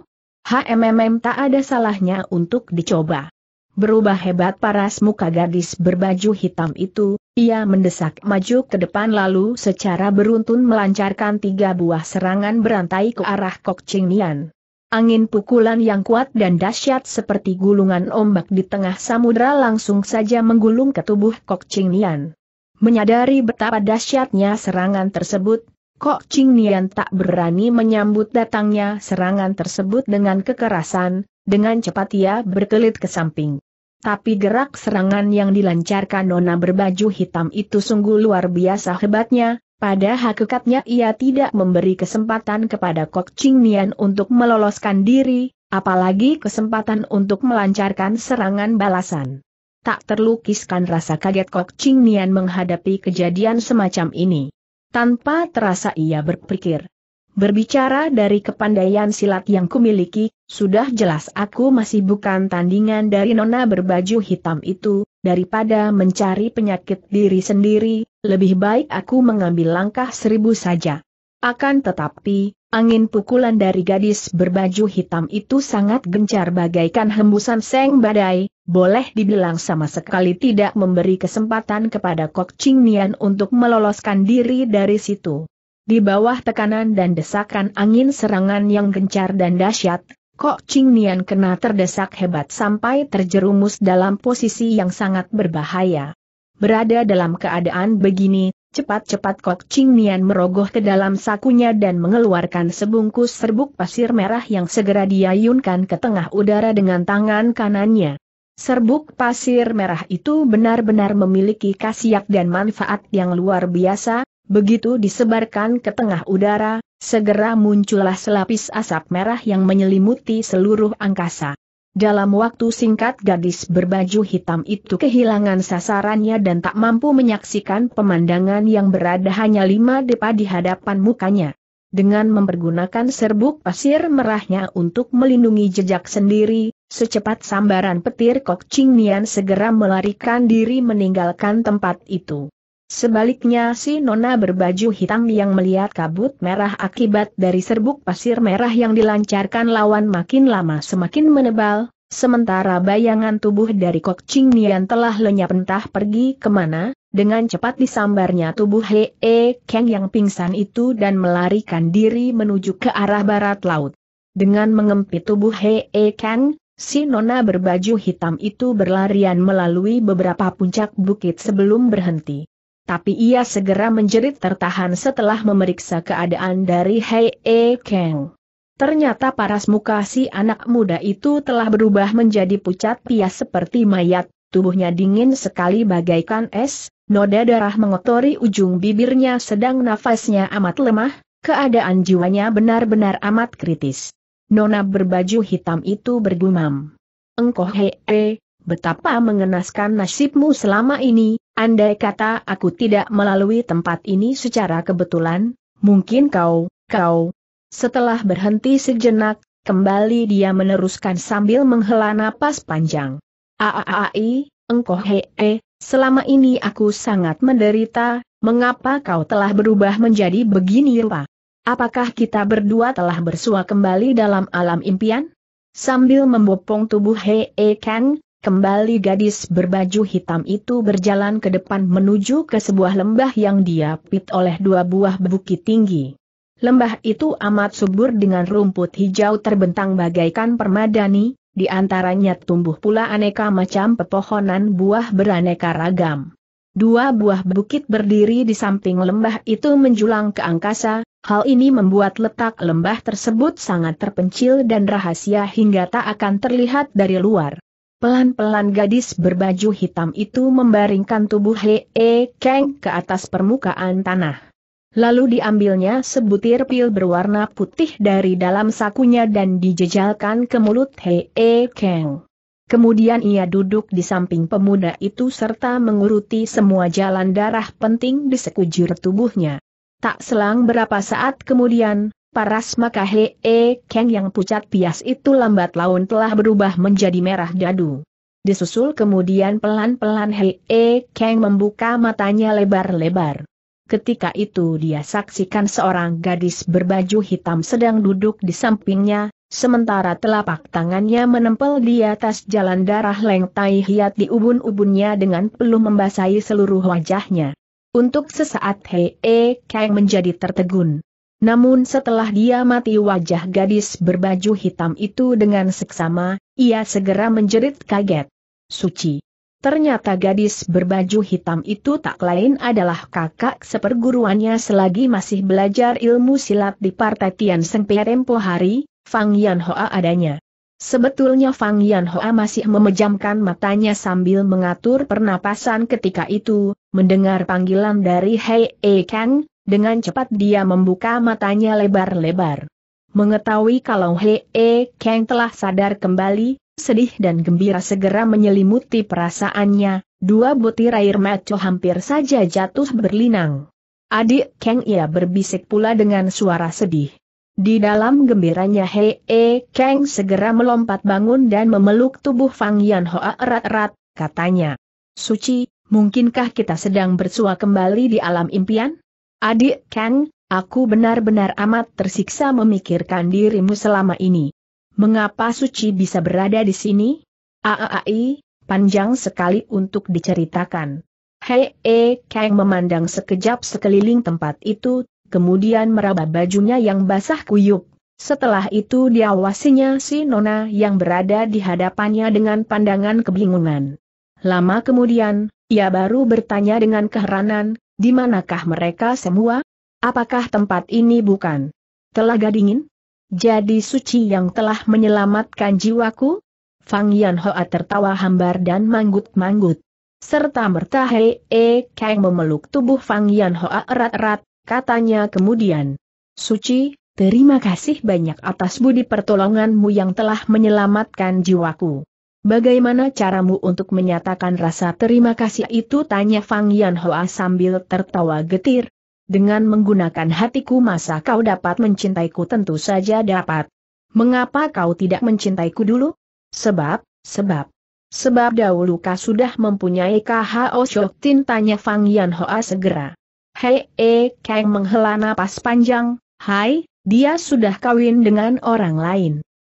[SPEAKER 1] HMMM tak ada salahnya untuk dicoba. Berubah hebat paras muka gadis berbaju hitam itu, ia mendesak maju ke depan lalu secara beruntun melancarkan tiga buah serangan berantai ke arah Kok Ching Nian. Angin pukulan yang kuat dan dahsyat seperti gulungan ombak di tengah samudra langsung saja menggulung ke tubuh Kok Ching Nian. Menyadari betapa dahsyatnya serangan tersebut, Kok Ching Nian tak berani menyambut datangnya serangan tersebut dengan kekerasan, dengan cepat ia berkelit ke samping. Tapi gerak serangan yang dilancarkan nona berbaju hitam itu sungguh luar biasa hebatnya, pada hakikatnya ia tidak memberi kesempatan kepada Kok Ching Nian untuk meloloskan diri, apalagi kesempatan untuk melancarkan serangan balasan. Tak terlukiskan rasa kaget Kok Ching Nian menghadapi kejadian semacam ini. Tanpa terasa ia berpikir. Berbicara dari kepandaian silat yang kumiliki, sudah jelas aku masih bukan tandingan dari nona berbaju hitam itu, daripada mencari penyakit diri sendiri, lebih baik aku mengambil langkah seribu saja. Akan tetapi, angin pukulan dari gadis berbaju hitam itu sangat gencar bagaikan hembusan seng badai, boleh dibilang sama sekali tidak memberi kesempatan kepada Kok Ching Nian untuk meloloskan diri dari situ. Di bawah tekanan dan desakan angin serangan yang gencar dan dahsyat, Kok Ching Nian kena terdesak hebat sampai terjerumus dalam posisi yang sangat berbahaya. Berada dalam keadaan begini, cepat-cepat Kok Ching Nian merogoh ke dalam sakunya dan mengeluarkan sebungkus serbuk pasir merah yang segera diayunkan ke tengah udara dengan tangan kanannya. Serbuk pasir merah itu benar-benar memiliki khasiat dan manfaat yang luar biasa, begitu disebarkan ke tengah udara, segera muncullah selapis asap merah yang menyelimuti seluruh angkasa. Dalam waktu singkat gadis berbaju hitam itu kehilangan sasarannya dan tak mampu menyaksikan pemandangan yang berada hanya lima depa di hadapan mukanya. Dengan mempergunakan serbuk pasir merahnya untuk melindungi jejak sendiri, Secepat sambaran petir Kok Ching Nian segera melarikan diri meninggalkan tempat itu. Sebaliknya si Nona berbaju hitam yang melihat kabut merah akibat dari serbuk pasir merah yang dilancarkan lawan makin lama semakin menebal, sementara bayangan tubuh dari Kok Ching Nian telah lenyap entah pergi kemana, dengan cepat disambarnya tubuh Hee E Kang yang pingsan itu dan melarikan diri menuju ke arah barat laut. Dengan mengempit tubuh Hee E Kang, Si nona berbaju hitam itu berlarian melalui beberapa puncak bukit sebelum berhenti. Tapi ia segera menjerit tertahan setelah memeriksa keadaan dari Hei E Kang. Ternyata paras muka si anak muda itu telah berubah menjadi pucat pias seperti mayat, tubuhnya dingin sekali bagaikan es, noda darah mengotori ujung bibirnya sedang nafasnya amat lemah, keadaan jiwanya benar-benar amat kritis. Nona berbaju hitam itu bergumam. Engkau hee, betapa mengenaskan nasibmu selama ini, andai kata aku tidak melalui tempat ini secara kebetulan, mungkin kau, kau. Setelah berhenti sejenak, kembali dia meneruskan sambil menghela napas panjang. Aaai, engkau hee, selama ini aku sangat menderita, mengapa kau telah berubah menjadi begini rupa? Apakah kita berdua telah bersua kembali dalam alam impian? Sambil membopong tubuh Hei E Kang, Kembali gadis berbaju hitam itu berjalan ke depan menuju ke sebuah lembah yang diapit oleh dua buah bukit tinggi. Lembah itu amat subur dengan rumput hijau terbentang bagaikan permadani, di antaranya tumbuh pula aneka macam pepohonan buah beraneka ragam. Dua buah bukit berdiri di samping lembah itu menjulang ke angkasa, Hal ini membuat letak lembah tersebut sangat terpencil dan rahasia hingga tak akan terlihat dari luar. Pelan-pelan gadis berbaju hitam itu membaringkan tubuh Hee -he e Kang ke atas permukaan tanah. Lalu diambilnya sebutir pil berwarna putih dari dalam sakunya dan dijejalkan ke mulut Hee -he e Kang. Kemudian ia duduk di samping pemuda itu serta menguruti semua jalan darah penting di sekujur tubuhnya. Tak selang berapa saat kemudian, paras maka E-keng e, yang pucat bias itu lambat laun telah berubah menjadi merah dadu. Disusul kemudian pelan-pelan E-keng e, membuka matanya lebar-lebar. Ketika itu dia saksikan seorang gadis berbaju hitam sedang duduk di sampingnya, sementara telapak tangannya menempel di atas jalan darah lengtai hiat di ubun-ubunnya dengan peluh membasahi seluruh wajahnya. Untuk sesaat Hei Kang menjadi tertegun. Namun setelah dia mati wajah gadis berbaju hitam itu dengan seksama, ia segera menjerit kaget. Suci. Ternyata gadis berbaju hitam itu tak lain adalah kakak seperguruannya selagi masih belajar ilmu silat di partai Tian Sengpe Rempo hari, Fang Yan Hoa adanya. Sebetulnya Fang Yanhua masih memejamkan matanya sambil mengatur pernapasan ketika itu, mendengar panggilan dari Hei E Kang, dengan cepat dia membuka matanya lebar-lebar. Mengetahui kalau Hei E Kang telah sadar kembali, sedih dan gembira segera menyelimuti perasaannya, dua butir air maco hampir saja jatuh berlinang. Adik Kang ia berbisik pula dengan suara sedih. Di dalam gembiranya Hei E Kang segera melompat bangun dan memeluk tubuh Fang Yan Hoa erat-erat, katanya. Suci, mungkinkah kita sedang bersua kembali di alam impian? Adik Kang, aku benar-benar amat tersiksa memikirkan dirimu selama ini. Mengapa Suci bisa berada di sini? Aai, panjang sekali untuk diceritakan. Hei E Kang memandang sekejap sekeliling tempat itu, kemudian meraba bajunya yang basah kuyup. Setelah itu diawasinya si Nona yang berada di hadapannya dengan pandangan kebingungan. Lama kemudian, ia baru bertanya dengan keheranan, di manakah mereka semua? Apakah tempat ini bukan telaga dingin? Jadi suci yang telah menyelamatkan jiwaku? Fang Yan tertawa hambar dan manggut-manggut. Serta merta Hei E Kang memeluk tubuh Fang Yan erat-erat, katanya kemudian. Suci, terima kasih banyak atas budi pertolonganmu yang telah menyelamatkan jiwaku. Bagaimana caramu untuk menyatakan rasa terima kasih itu? Tanya Fang Yan sambil tertawa getir. Dengan menggunakan hatiku masa kau dapat mencintaiku tentu saja dapat. Mengapa kau tidak mencintaiku dulu? Sebab, sebab. Sebab dahulu kau sudah mempunyai KHO Shoktin tanya Fang Yan segera. Hei, e, eh, Kang menghela napas panjang, hai, dia sudah kawin dengan orang lain.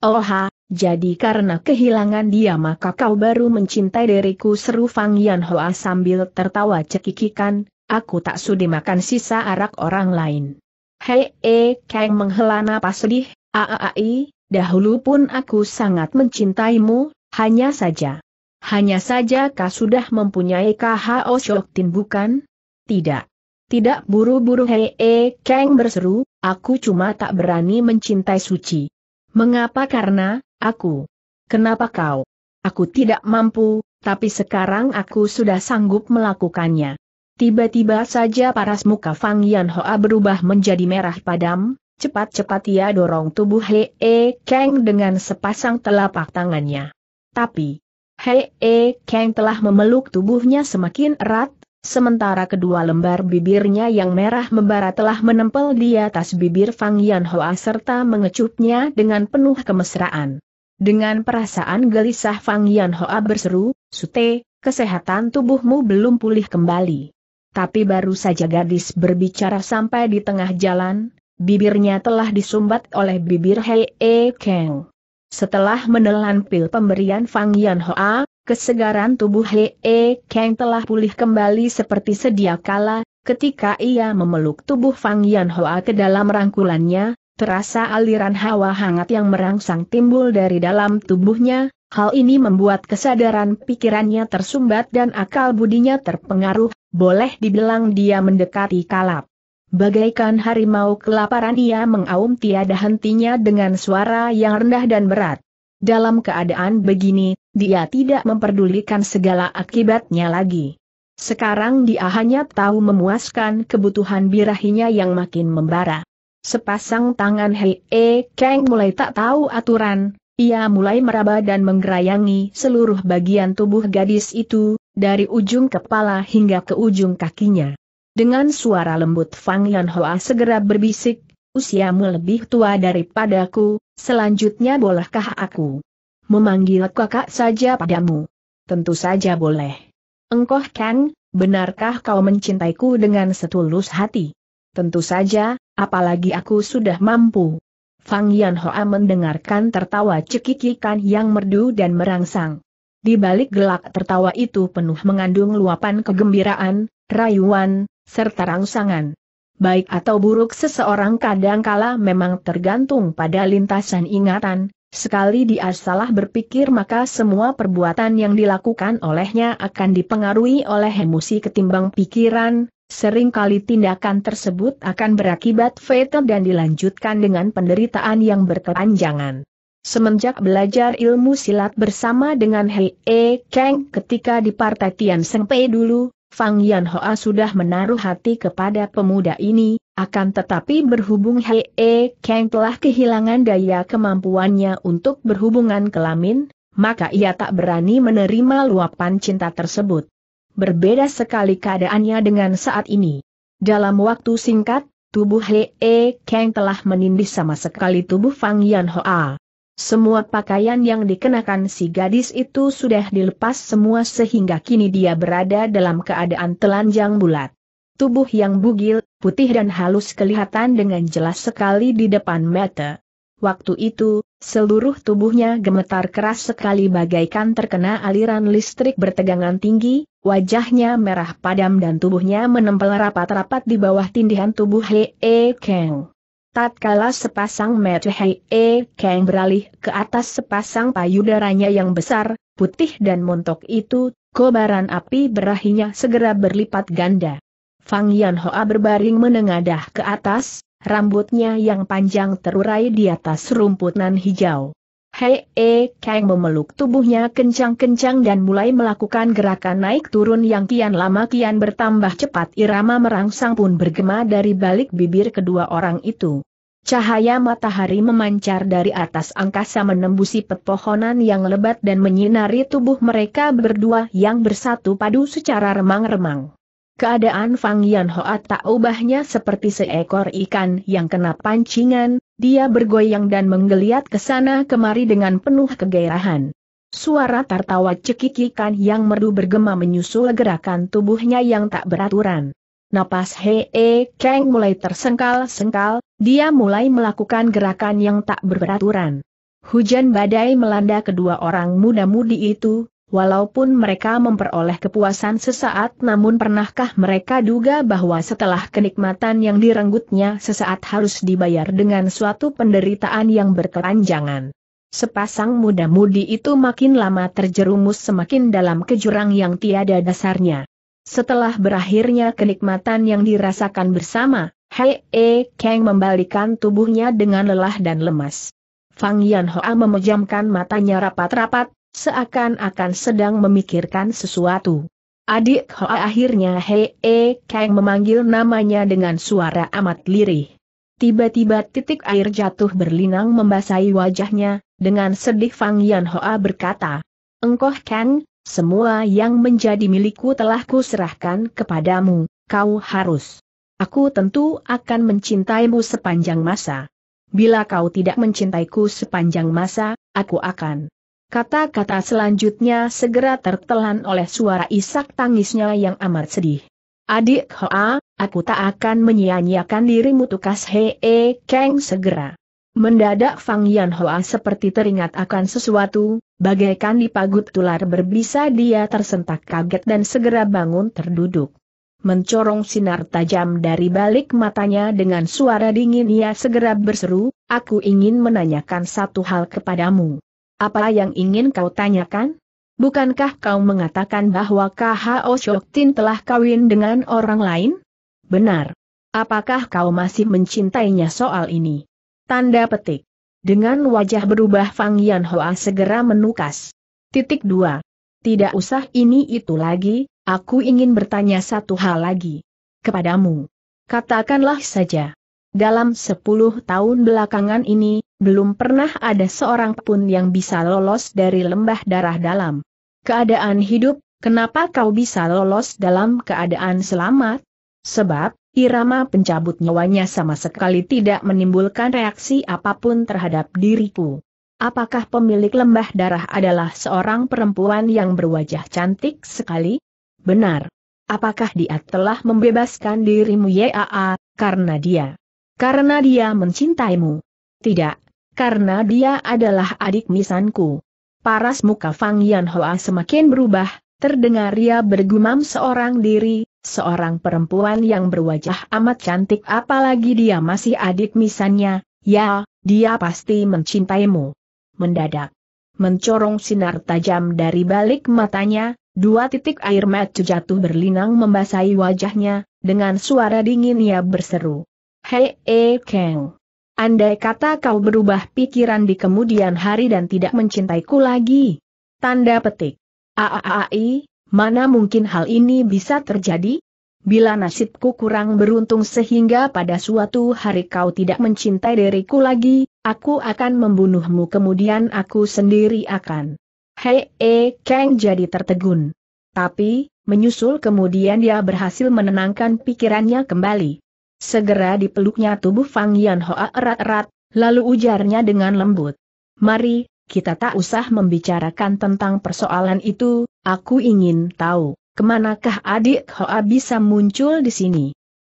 [SPEAKER 1] Oh ha, jadi karena kehilangan dia maka kau baru mencintai diriku seru Fang Yan sambil tertawa cekikikan, aku tak sudi makan sisa arak orang lain. Hei, e, eh, Kang menghela napas sedih, aai, dahulu pun aku sangat mencintaimu, hanya saja. Hanya saja kau sudah mempunyai KHO Shoktin bukan? Tidak. Tidak buru-buru hee eh, -he, Kang berseru, aku cuma tak berani mencintai suci. Mengapa karena, aku. Kenapa kau? Aku tidak mampu, tapi sekarang aku sudah sanggup melakukannya. Tiba-tiba saja paras muka Fang Yan Hoa berubah menjadi merah padam, cepat-cepat ia dorong tubuh Hee eh, -he, Kang dengan sepasang telapak tangannya. Tapi, Hee eh, -he, Kang telah memeluk tubuhnya semakin erat, Sementara kedua lembar bibirnya yang merah membara telah menempel di atas bibir Fang Yan serta mengecupnya dengan penuh kemesraan. Dengan perasaan gelisah Fang Yan berseru, Sute, kesehatan tubuhmu belum pulih kembali. Tapi baru saja gadis berbicara sampai di tengah jalan, bibirnya telah disumbat oleh bibir Hei E Kang. Setelah menelan pil pemberian Fang Yan kesegaran tubuh E Kang telah pulih kembali seperti sedia kala, ketika ia memeluk tubuh Fang Yan Hoa ke dalam rangkulannya, terasa aliran hawa hangat yang merangsang timbul dari dalam tubuhnya, hal ini membuat kesadaran pikirannya tersumbat dan akal budinya terpengaruh, boleh dibilang dia mendekati kalap. Bagaikan harimau kelaparan ia mengaum tiada hentinya dengan suara yang rendah dan berat. Dalam keadaan begini, dia tidak memperdulikan segala akibatnya lagi. Sekarang dia hanya tahu memuaskan kebutuhan birahinya yang makin membara. Sepasang tangan Hei E Kang mulai tak tahu aturan, ia mulai meraba dan menggerayangi seluruh bagian tubuh gadis itu, dari ujung kepala hingga ke ujung kakinya. Dengan suara lembut Fang Yan Hoa segera berbisik, usiamu lebih tua daripadaku, selanjutnya bolehkah aku memanggil kakak saja padamu. Tentu saja boleh. Engkau kan, benarkah kau mencintaiku dengan setulus hati? Tentu saja, apalagi aku sudah mampu. Fang Yan Hoa mendengarkan tertawa cekikikan yang merdu dan merangsang. Di balik gelak tertawa itu penuh mengandung luapan kegembiraan, rayuan, serta rangsangan. Baik atau buruk seseorang kadangkala memang tergantung pada lintasan ingatan, Sekali dia salah berpikir maka semua perbuatan yang dilakukan olehnya akan dipengaruhi oleh emosi ketimbang pikiran, seringkali tindakan tersebut akan berakibat fatal dan dilanjutkan dengan penderitaan yang berkepanjangan. Semenjak belajar ilmu silat bersama dengan Hei E Kang ketika di Partai Tian Sengpei dulu, Fang Yan Hoa sudah menaruh hati kepada pemuda ini, akan tetapi berhubung Hei e Kang telah kehilangan daya kemampuannya untuk berhubungan kelamin, maka ia tak berani menerima luapan cinta tersebut. Berbeda sekali keadaannya dengan saat ini. Dalam waktu singkat, tubuh Hei e Kang telah menindih sama sekali tubuh Fang Yan Hoa. Semua pakaian yang dikenakan si gadis itu sudah dilepas semua sehingga kini dia berada dalam keadaan telanjang bulat. Tubuh yang bugil, putih dan halus kelihatan dengan jelas sekali di depan mata. Waktu itu, seluruh tubuhnya gemetar keras sekali bagaikan terkena aliran listrik bertegangan tinggi, wajahnya merah padam dan tubuhnya menempel rapat-rapat di bawah tindihan tubuh Hee Kang. Tatkala sepasang Metuhei E. Kang beralih ke atas sepasang payudaranya yang besar, putih dan montok itu, kobaran api berahinya segera berlipat ganda. Fang Yan Hoa berbaring menengadah ke atas, rambutnya yang panjang terurai di atas rumput nan hijau. Hei E Kang memeluk tubuhnya kencang-kencang dan mulai melakukan gerakan naik turun yang kian lama kian bertambah cepat irama merangsang pun bergema dari balik bibir kedua orang itu. Cahaya matahari memancar dari atas angkasa menembusi pepohonan yang lebat dan menyinari tubuh mereka berdua yang bersatu padu secara remang-remang. Keadaan Fang Yan Hoa tak ubahnya seperti seekor ikan yang kena pancingan, dia bergoyang dan menggeliat ke sana kemari dengan penuh kegairahan. Suara tertawa cekikikan yang merdu bergema menyusul gerakan tubuhnya yang tak beraturan. Napas Hee Kang mulai tersengkal-sengkal, dia mulai melakukan gerakan yang tak beraturan. Hujan badai melanda kedua orang muda-mudi itu, Walaupun mereka memperoleh kepuasan sesaat namun pernahkah mereka duga bahwa setelah kenikmatan yang direnggutnya sesaat harus dibayar dengan suatu penderitaan yang berkeranjangan. Sepasang muda-mudi itu makin lama terjerumus semakin dalam kejurang yang tiada dasarnya. Setelah berakhirnya kenikmatan yang dirasakan bersama, Hei E Kang membalikan tubuhnya dengan lelah dan lemas. Fang Yan Hoa memejamkan matanya rapat-rapat, seakan-akan sedang memikirkan sesuatu. Adik Hoa akhirnya Hei E Kang memanggil namanya dengan suara amat lirih. Tiba-tiba titik air jatuh berlinang membasahi wajahnya, dengan sedih Fang Yan Hoa berkata, Engkoh Kang, semua yang menjadi milikku telah kuserahkan kepadamu, kau harus. Aku tentu akan mencintaimu sepanjang masa. Bila kau tidak mencintaiku sepanjang masa, aku akan Kata-kata selanjutnya segera tertelan oleh suara isak tangisnya yang amat sedih. Adik Hoa, aku tak akan menyia-nyiakan dirimu tukas Hee keng segera. Mendadak Fang Yan Hoa seperti teringat akan sesuatu, bagaikan dipagut tular berbisa dia tersentak kaget dan segera bangun terduduk. Mencorong sinar tajam dari balik matanya dengan suara dingin ia segera berseru, aku ingin menanyakan satu hal kepadamu. Apa yang ingin kau tanyakan? Bukankah kau mengatakan bahwa KHO Shoktin telah kawin dengan orang lain? Benar. Apakah kau masih mencintainya soal ini? Tanda petik. Dengan wajah berubah Fang Yan Hoa segera menukas. Titik 2. Tidak usah ini itu lagi, aku ingin bertanya satu hal lagi. Kepadamu. Katakanlah saja. Dalam 10 tahun belakangan ini, belum pernah ada seorang pun yang bisa lolos dari lembah darah dalam keadaan hidup, kenapa kau bisa lolos dalam keadaan selamat? Sebab, irama pencabut nyawanya sama sekali tidak menimbulkan reaksi apapun terhadap diriku. Apakah pemilik lembah darah adalah seorang perempuan yang berwajah cantik sekali? Benar. Apakah dia telah membebaskan dirimu Yaa, karena dia? Karena dia mencintaimu. Tidak, karena dia adalah adik misanku. Paras muka Fang Yan semakin berubah, terdengar ia bergumam seorang diri, seorang perempuan yang berwajah amat cantik apalagi dia masih adik misannya, ya, dia pasti mencintaimu. Mendadak. Mencorong sinar tajam dari balik matanya, dua titik air mata jatuh berlinang membasahi wajahnya, dengan suara dingin ia berseru. Hei, e, Kang. Andai kata kau berubah pikiran di kemudian hari dan tidak mencintaiku lagi. Tanda petik. Aaai, mana mungkin hal ini bisa terjadi? Bila nasibku kurang beruntung sehingga pada suatu hari kau tidak mencintai diriku lagi, aku akan membunuhmu kemudian aku sendiri akan. Hei, -he, eh, Kang jadi tertegun. Tapi, menyusul kemudian dia berhasil menenangkan pikirannya kembali. Segera dipeluknya tubuh Fang Yan Hoa erat-erat, lalu ujarnya dengan lembut. Mari, kita tak usah membicarakan tentang persoalan itu, aku ingin tahu, kemanakah adik Hoa bisa muncul di sini?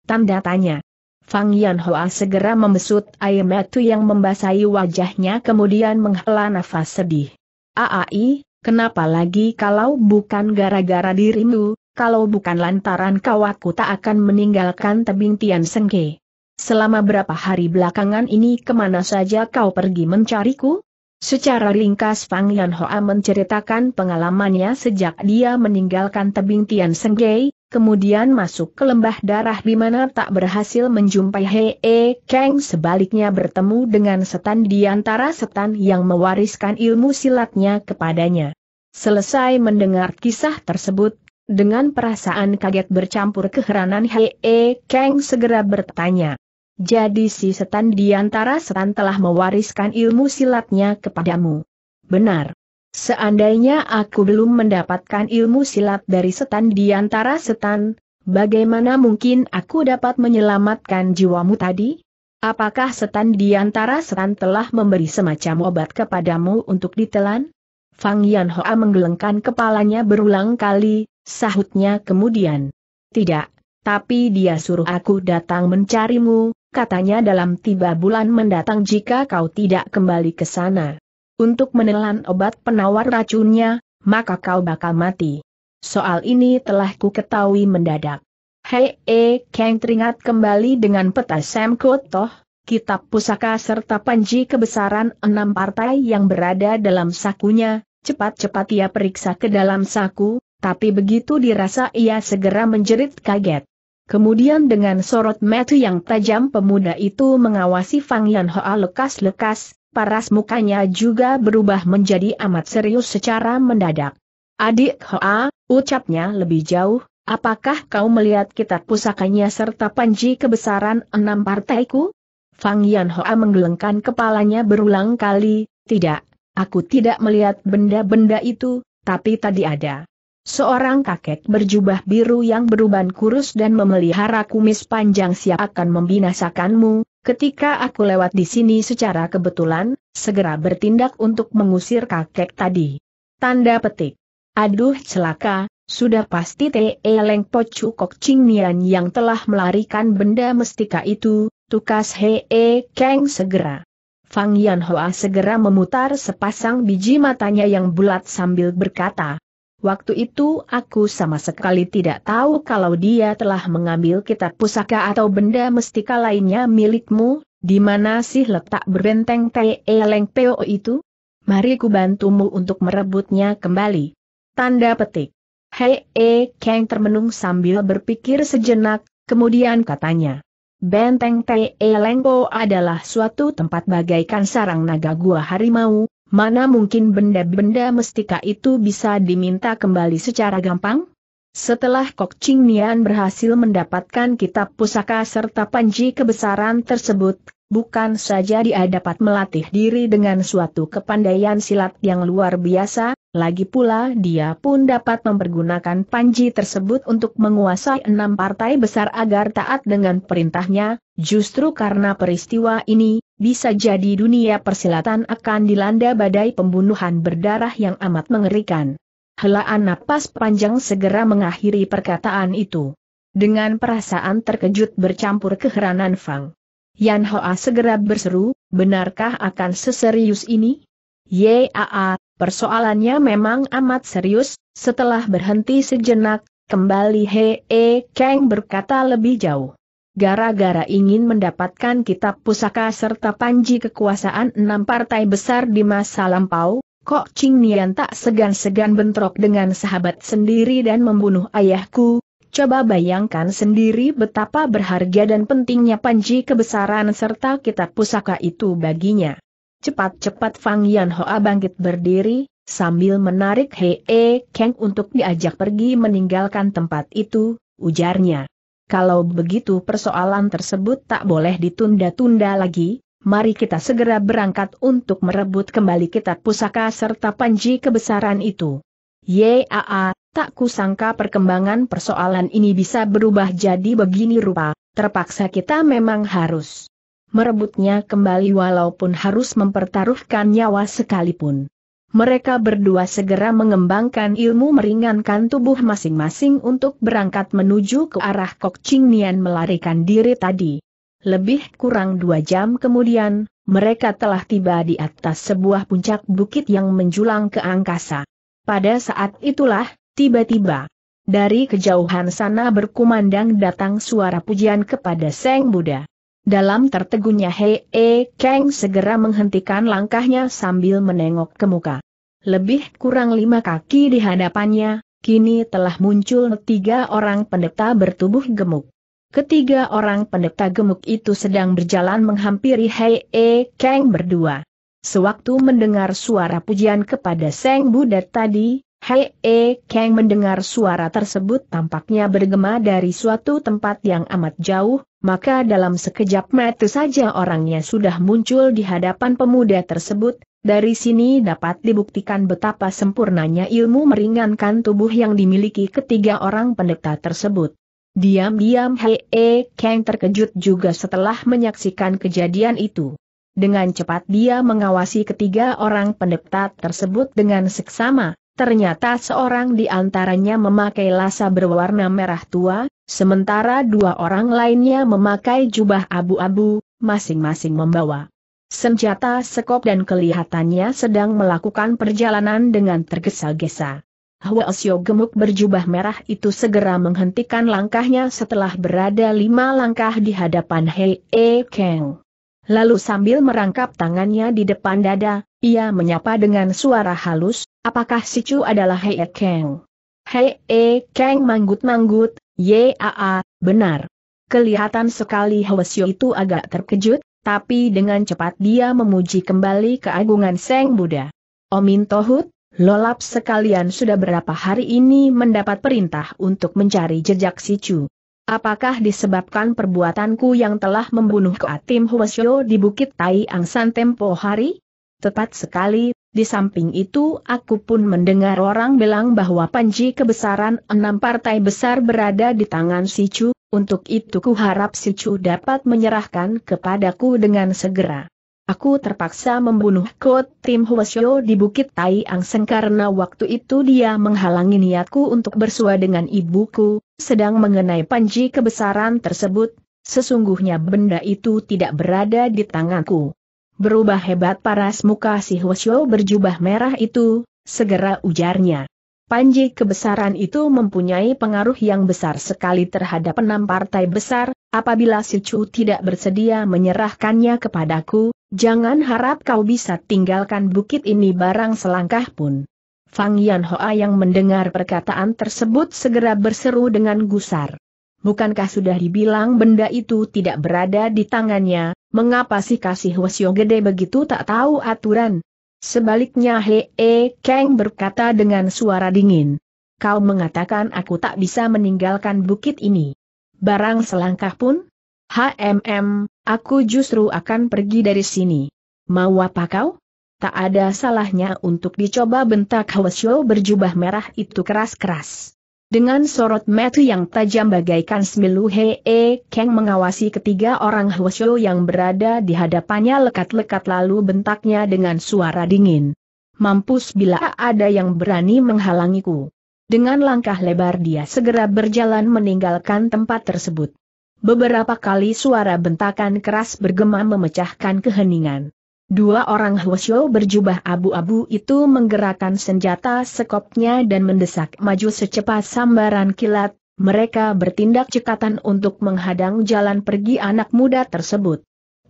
[SPEAKER 1] Tanda tanya. Fang Yan Hoa segera membesut air mata yang membasahi wajahnya kemudian menghela nafas sedih. Aai, kenapa lagi kalau bukan gara-gara dirimu, kalau bukan lantaran kau aku tak akan meninggalkan tebing Tian Sengke. Selama berapa hari belakangan ini kemana saja kau pergi mencariku? Secara ringkas Fang Yan Hoa menceritakan pengalamannya sejak dia meninggalkan tebing Tian Senggei, kemudian masuk ke lembah darah di mana tak berhasil menjumpai Hei e Kang sebaliknya bertemu dengan setan di antara setan yang mewariskan ilmu silatnya kepadanya. Selesai mendengar kisah tersebut, dengan perasaan kaget bercampur keheranan Hee Kang segera bertanya. Jadi si setan di antara setan telah mewariskan ilmu silatnya kepadamu. Benar. Seandainya aku belum mendapatkan ilmu silat dari setan di antara setan, bagaimana mungkin aku dapat menyelamatkan jiwamu tadi? Apakah setan di antara setan telah memberi semacam obat kepadamu untuk ditelan? Fang Yan Hoa menggelengkan kepalanya berulang kali, Sahutnya kemudian. Tidak, tapi dia suruh aku datang mencarimu, katanya dalam tiba bulan mendatang jika kau tidak kembali ke sana. Untuk menelan obat penawar racunnya, maka kau bakal mati. Soal ini telah ku ketahui mendadak. Hei eh, Kang teringat kembali dengan peta Sam Kotoh, kitab pusaka serta panji kebesaran enam partai yang berada dalam sakunya, cepat-cepat ia periksa ke dalam saku, tapi begitu dirasa ia segera menjerit kaget. Kemudian dengan sorot mata yang tajam pemuda itu mengawasi Fang Yan Hoa lekas-lekas, paras mukanya juga berubah menjadi amat serius secara mendadak. Adik Hoa, ucapnya lebih jauh, apakah kau melihat kitab pusakanya serta panji kebesaran enam partaiku? Fang Yan Hoa menggelengkan kepalanya berulang kali, tidak, aku tidak melihat benda-benda itu, tapi tadi ada. Seorang kakek berjubah biru yang beruban kurus dan memelihara kumis panjang siap akan membinasakanmu, ketika aku lewat di sini secara kebetulan, segera bertindak untuk mengusir kakek tadi. Tanda petik. Aduh celaka, sudah pasti Te Eleng Pocu Kok Ching Nian yang telah melarikan benda mestika itu, tukas He e keng segera. Fang Yan Hoa segera memutar sepasang biji matanya yang bulat sambil berkata, Waktu itu aku sama sekali tidak tahu kalau dia telah mengambil kitab pusaka atau benda mestika lainnya milikmu, di mana sih letak berbenteng Te Eleng Peo itu? Mari ku bantumu untuk merebutnya kembali. Tanda petik. Hei E Kang termenung sambil berpikir sejenak, kemudian katanya. Benteng Te Eleng Peo adalah suatu tempat bagaikan sarang naga gua harimau, Mana mungkin benda-benda mestika itu bisa diminta kembali secara gampang? Setelah Kok Ching Nian berhasil mendapatkan kitab pusaka serta panji kebesaran tersebut, bukan saja dia dapat melatih diri dengan suatu kepandaian silat yang luar biasa, lagi pula dia pun dapat mempergunakan panji tersebut untuk menguasai enam partai besar agar taat dengan perintahnya, justru karena peristiwa ini, bisa jadi dunia persilatan akan dilanda badai pembunuhan berdarah yang amat mengerikan. Helaan napas panjang segera mengakhiri perkataan itu. Dengan perasaan terkejut bercampur keheranan Fang. Yan Hoa segera berseru, benarkah akan seserius ini? Yaa, persoalannya memang amat serius, setelah berhenti sejenak, kembali Hee Kang berkata lebih jauh gara-gara ingin mendapatkan kitab pusaka serta panji kekuasaan enam partai besar di masa lampau, Kok Ching Nian tak segan-segan bentrok dengan sahabat sendiri dan membunuh ayahku, coba bayangkan sendiri betapa berharga dan pentingnya panji kebesaran serta kitab pusaka itu baginya. Cepat-cepat Fang Yan Hoa bangkit berdiri, sambil menarik Hei e Kang untuk diajak pergi meninggalkan tempat itu, ujarnya kalau begitu persoalan tersebut tak boleh ditunda-tunda lagi, mari kita segera berangkat untuk merebut kembali kitab pusaka serta panji kebesaran itu. Yaa, tak kusangka perkembangan persoalan ini bisa berubah jadi begini rupa, terpaksa kita memang harus merebutnya kembali walaupun harus mempertaruhkan nyawa sekalipun mereka berdua segera mengembangkan ilmu meringankan tubuh masing-masing untuk berangkat menuju ke arah Kok Ching Nian melarikan diri tadi. Lebih kurang dua jam kemudian, mereka telah tiba di atas sebuah puncak bukit yang menjulang ke angkasa. Pada saat itulah, tiba-tiba, dari kejauhan sana berkumandang datang suara pujian kepada Seng Buddha. Dalam tertegunnya Hei E Kang segera menghentikan langkahnya sambil menengok ke muka. Lebih kurang lima kaki di hadapannya, kini telah muncul tiga orang pendeta bertubuh gemuk. Ketiga orang pendeta gemuk itu sedang berjalan menghampiri Hei E Kang berdua. Sewaktu mendengar suara pujian kepada Seng Buddha tadi, Hei E Kang mendengar suara tersebut tampaknya bergema dari suatu tempat yang amat jauh, maka dalam sekejap mata saja orangnya sudah muncul di hadapan pemuda tersebut, dari sini dapat dibuktikan betapa sempurnanya ilmu meringankan tubuh yang dimiliki ketiga orang pendeta tersebut. Diam-diam Hei E Kang terkejut juga setelah menyaksikan kejadian itu. Dengan cepat dia mengawasi ketiga orang pendeta tersebut dengan seksama, Ternyata seorang di antaranya memakai lasa berwarna merah tua, sementara dua orang lainnya memakai jubah abu-abu, masing-masing membawa senjata sekop dan kelihatannya sedang melakukan perjalanan dengan tergesa-gesa. Hwasyo gemuk berjubah merah itu segera menghentikan langkahnya setelah berada lima langkah di hadapan Hei E Kang. Lalu sambil merangkap tangannya di depan dada, ia menyapa dengan suara halus, apakah si Chu adalah Hei e Kang? Hei e Kang manggut-manggut, yaa, benar. Kelihatan sekali Hwasyo itu agak terkejut, tapi dengan cepat dia memuji kembali keagungan Seng Buddha. Omin Tohut, Lolap sekalian sudah berapa hari ini mendapat perintah untuk mencari jejak si Chu. Apakah disebabkan perbuatanku yang telah membunuh Koatim Huasyo di Bukit Tai Angsan tempo hari? Tepat sekali, di samping itu aku pun mendengar orang bilang bahwa panji kebesaran enam partai besar berada di tangan Sicu, untuk itu ku harap Sicu dapat menyerahkan kepadaku dengan segera. Aku terpaksa membunuh Kot Tim Hwasyo di Bukit Tai Angseng karena waktu itu dia menghalangi niatku untuk bersua dengan ibuku, sedang mengenai panji kebesaran tersebut, sesungguhnya benda itu tidak berada di tanganku. Berubah hebat paras muka si Huasio berjubah merah itu, segera ujarnya. Panji kebesaran itu mempunyai pengaruh yang besar sekali terhadap enam partai besar, Apabila si Chu tidak bersedia menyerahkannya kepadaku, jangan harap kau bisa tinggalkan bukit ini barang selangkah pun. Fang Yan Hoa yang mendengar perkataan tersebut segera berseru dengan gusar. Bukankah sudah dibilang benda itu tidak berada di tangannya, mengapa sih kasih Wesio gede begitu tak tahu aturan? Sebaliknya Hee E Kang berkata dengan suara dingin. Kau mengatakan aku tak bisa meninggalkan bukit ini barang selangkah pun? HMM, aku justru akan pergi dari sini. Mau apa kau? Tak ada salahnya untuk dicoba bentak Hwasyo berjubah merah itu keras-keras. Dengan sorot metu yang tajam bagaikan semilu E. Kang mengawasi ketiga orang Hwasyo yang berada di hadapannya lekat-lekat lalu bentaknya dengan suara dingin. Mampus bila ada yang berani menghalangiku. Dengan langkah lebar dia segera berjalan meninggalkan tempat tersebut. Beberapa kali suara bentakan keras bergema memecahkan keheningan. Dua orang Hwasyo berjubah abu-abu itu menggerakkan senjata sekopnya dan mendesak maju secepat sambaran kilat, mereka bertindak cekatan untuk menghadang jalan pergi anak muda tersebut.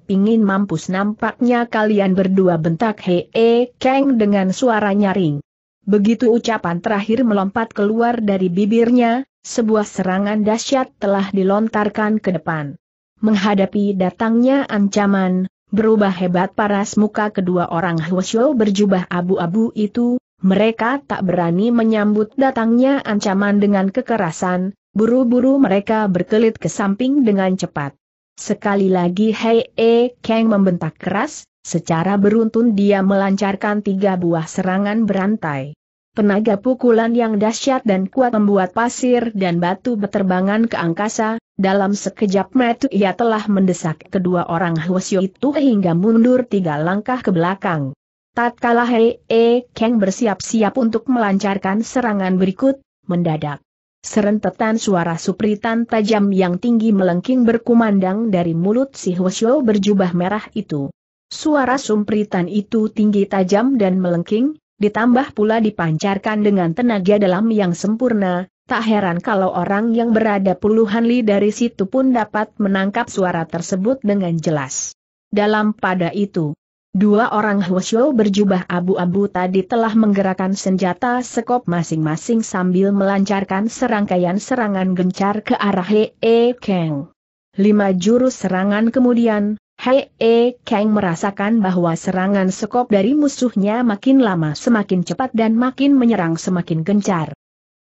[SPEAKER 1] Pingin mampus nampaknya kalian berdua bentak hee -he, keng dengan suara nyaring. Begitu ucapan terakhir melompat keluar dari bibirnya, sebuah serangan dahsyat telah dilontarkan ke depan. Menghadapi datangnya ancaman, berubah hebat paras muka kedua orang Hwasyo berjubah abu-abu itu, mereka tak berani menyambut datangnya ancaman dengan kekerasan, buru-buru mereka berkelit ke samping dengan cepat. Sekali lagi Hei E Kang membentak keras, Secara beruntun dia melancarkan tiga buah serangan berantai. Tenaga pukulan yang dahsyat dan kuat membuat pasir dan batu berterbangan ke angkasa, dalam sekejap mata ia telah mendesak kedua orang Hwasyo itu hingga mundur tiga langkah ke belakang. Tatkala Hei E Kang bersiap-siap untuk melancarkan serangan berikut, mendadak. Serentetan suara supritan tajam yang tinggi melengking berkumandang dari mulut si Hwasyo berjubah merah itu. Suara sumpritan itu tinggi tajam dan melengking, ditambah pula dipancarkan dengan tenaga dalam yang sempurna, tak heran kalau orang yang berada puluhan li dari situ pun dapat menangkap suara tersebut dengan jelas. Dalam pada itu, dua orang Hwasyo berjubah abu-abu tadi telah menggerakkan senjata sekop masing-masing sambil melancarkan serangkaian serangan gencar ke arah Hei Kang. Lima jurus serangan kemudian, Hei eh, Kang merasakan bahwa serangan sekop dari musuhnya makin lama semakin cepat dan makin menyerang semakin gencar.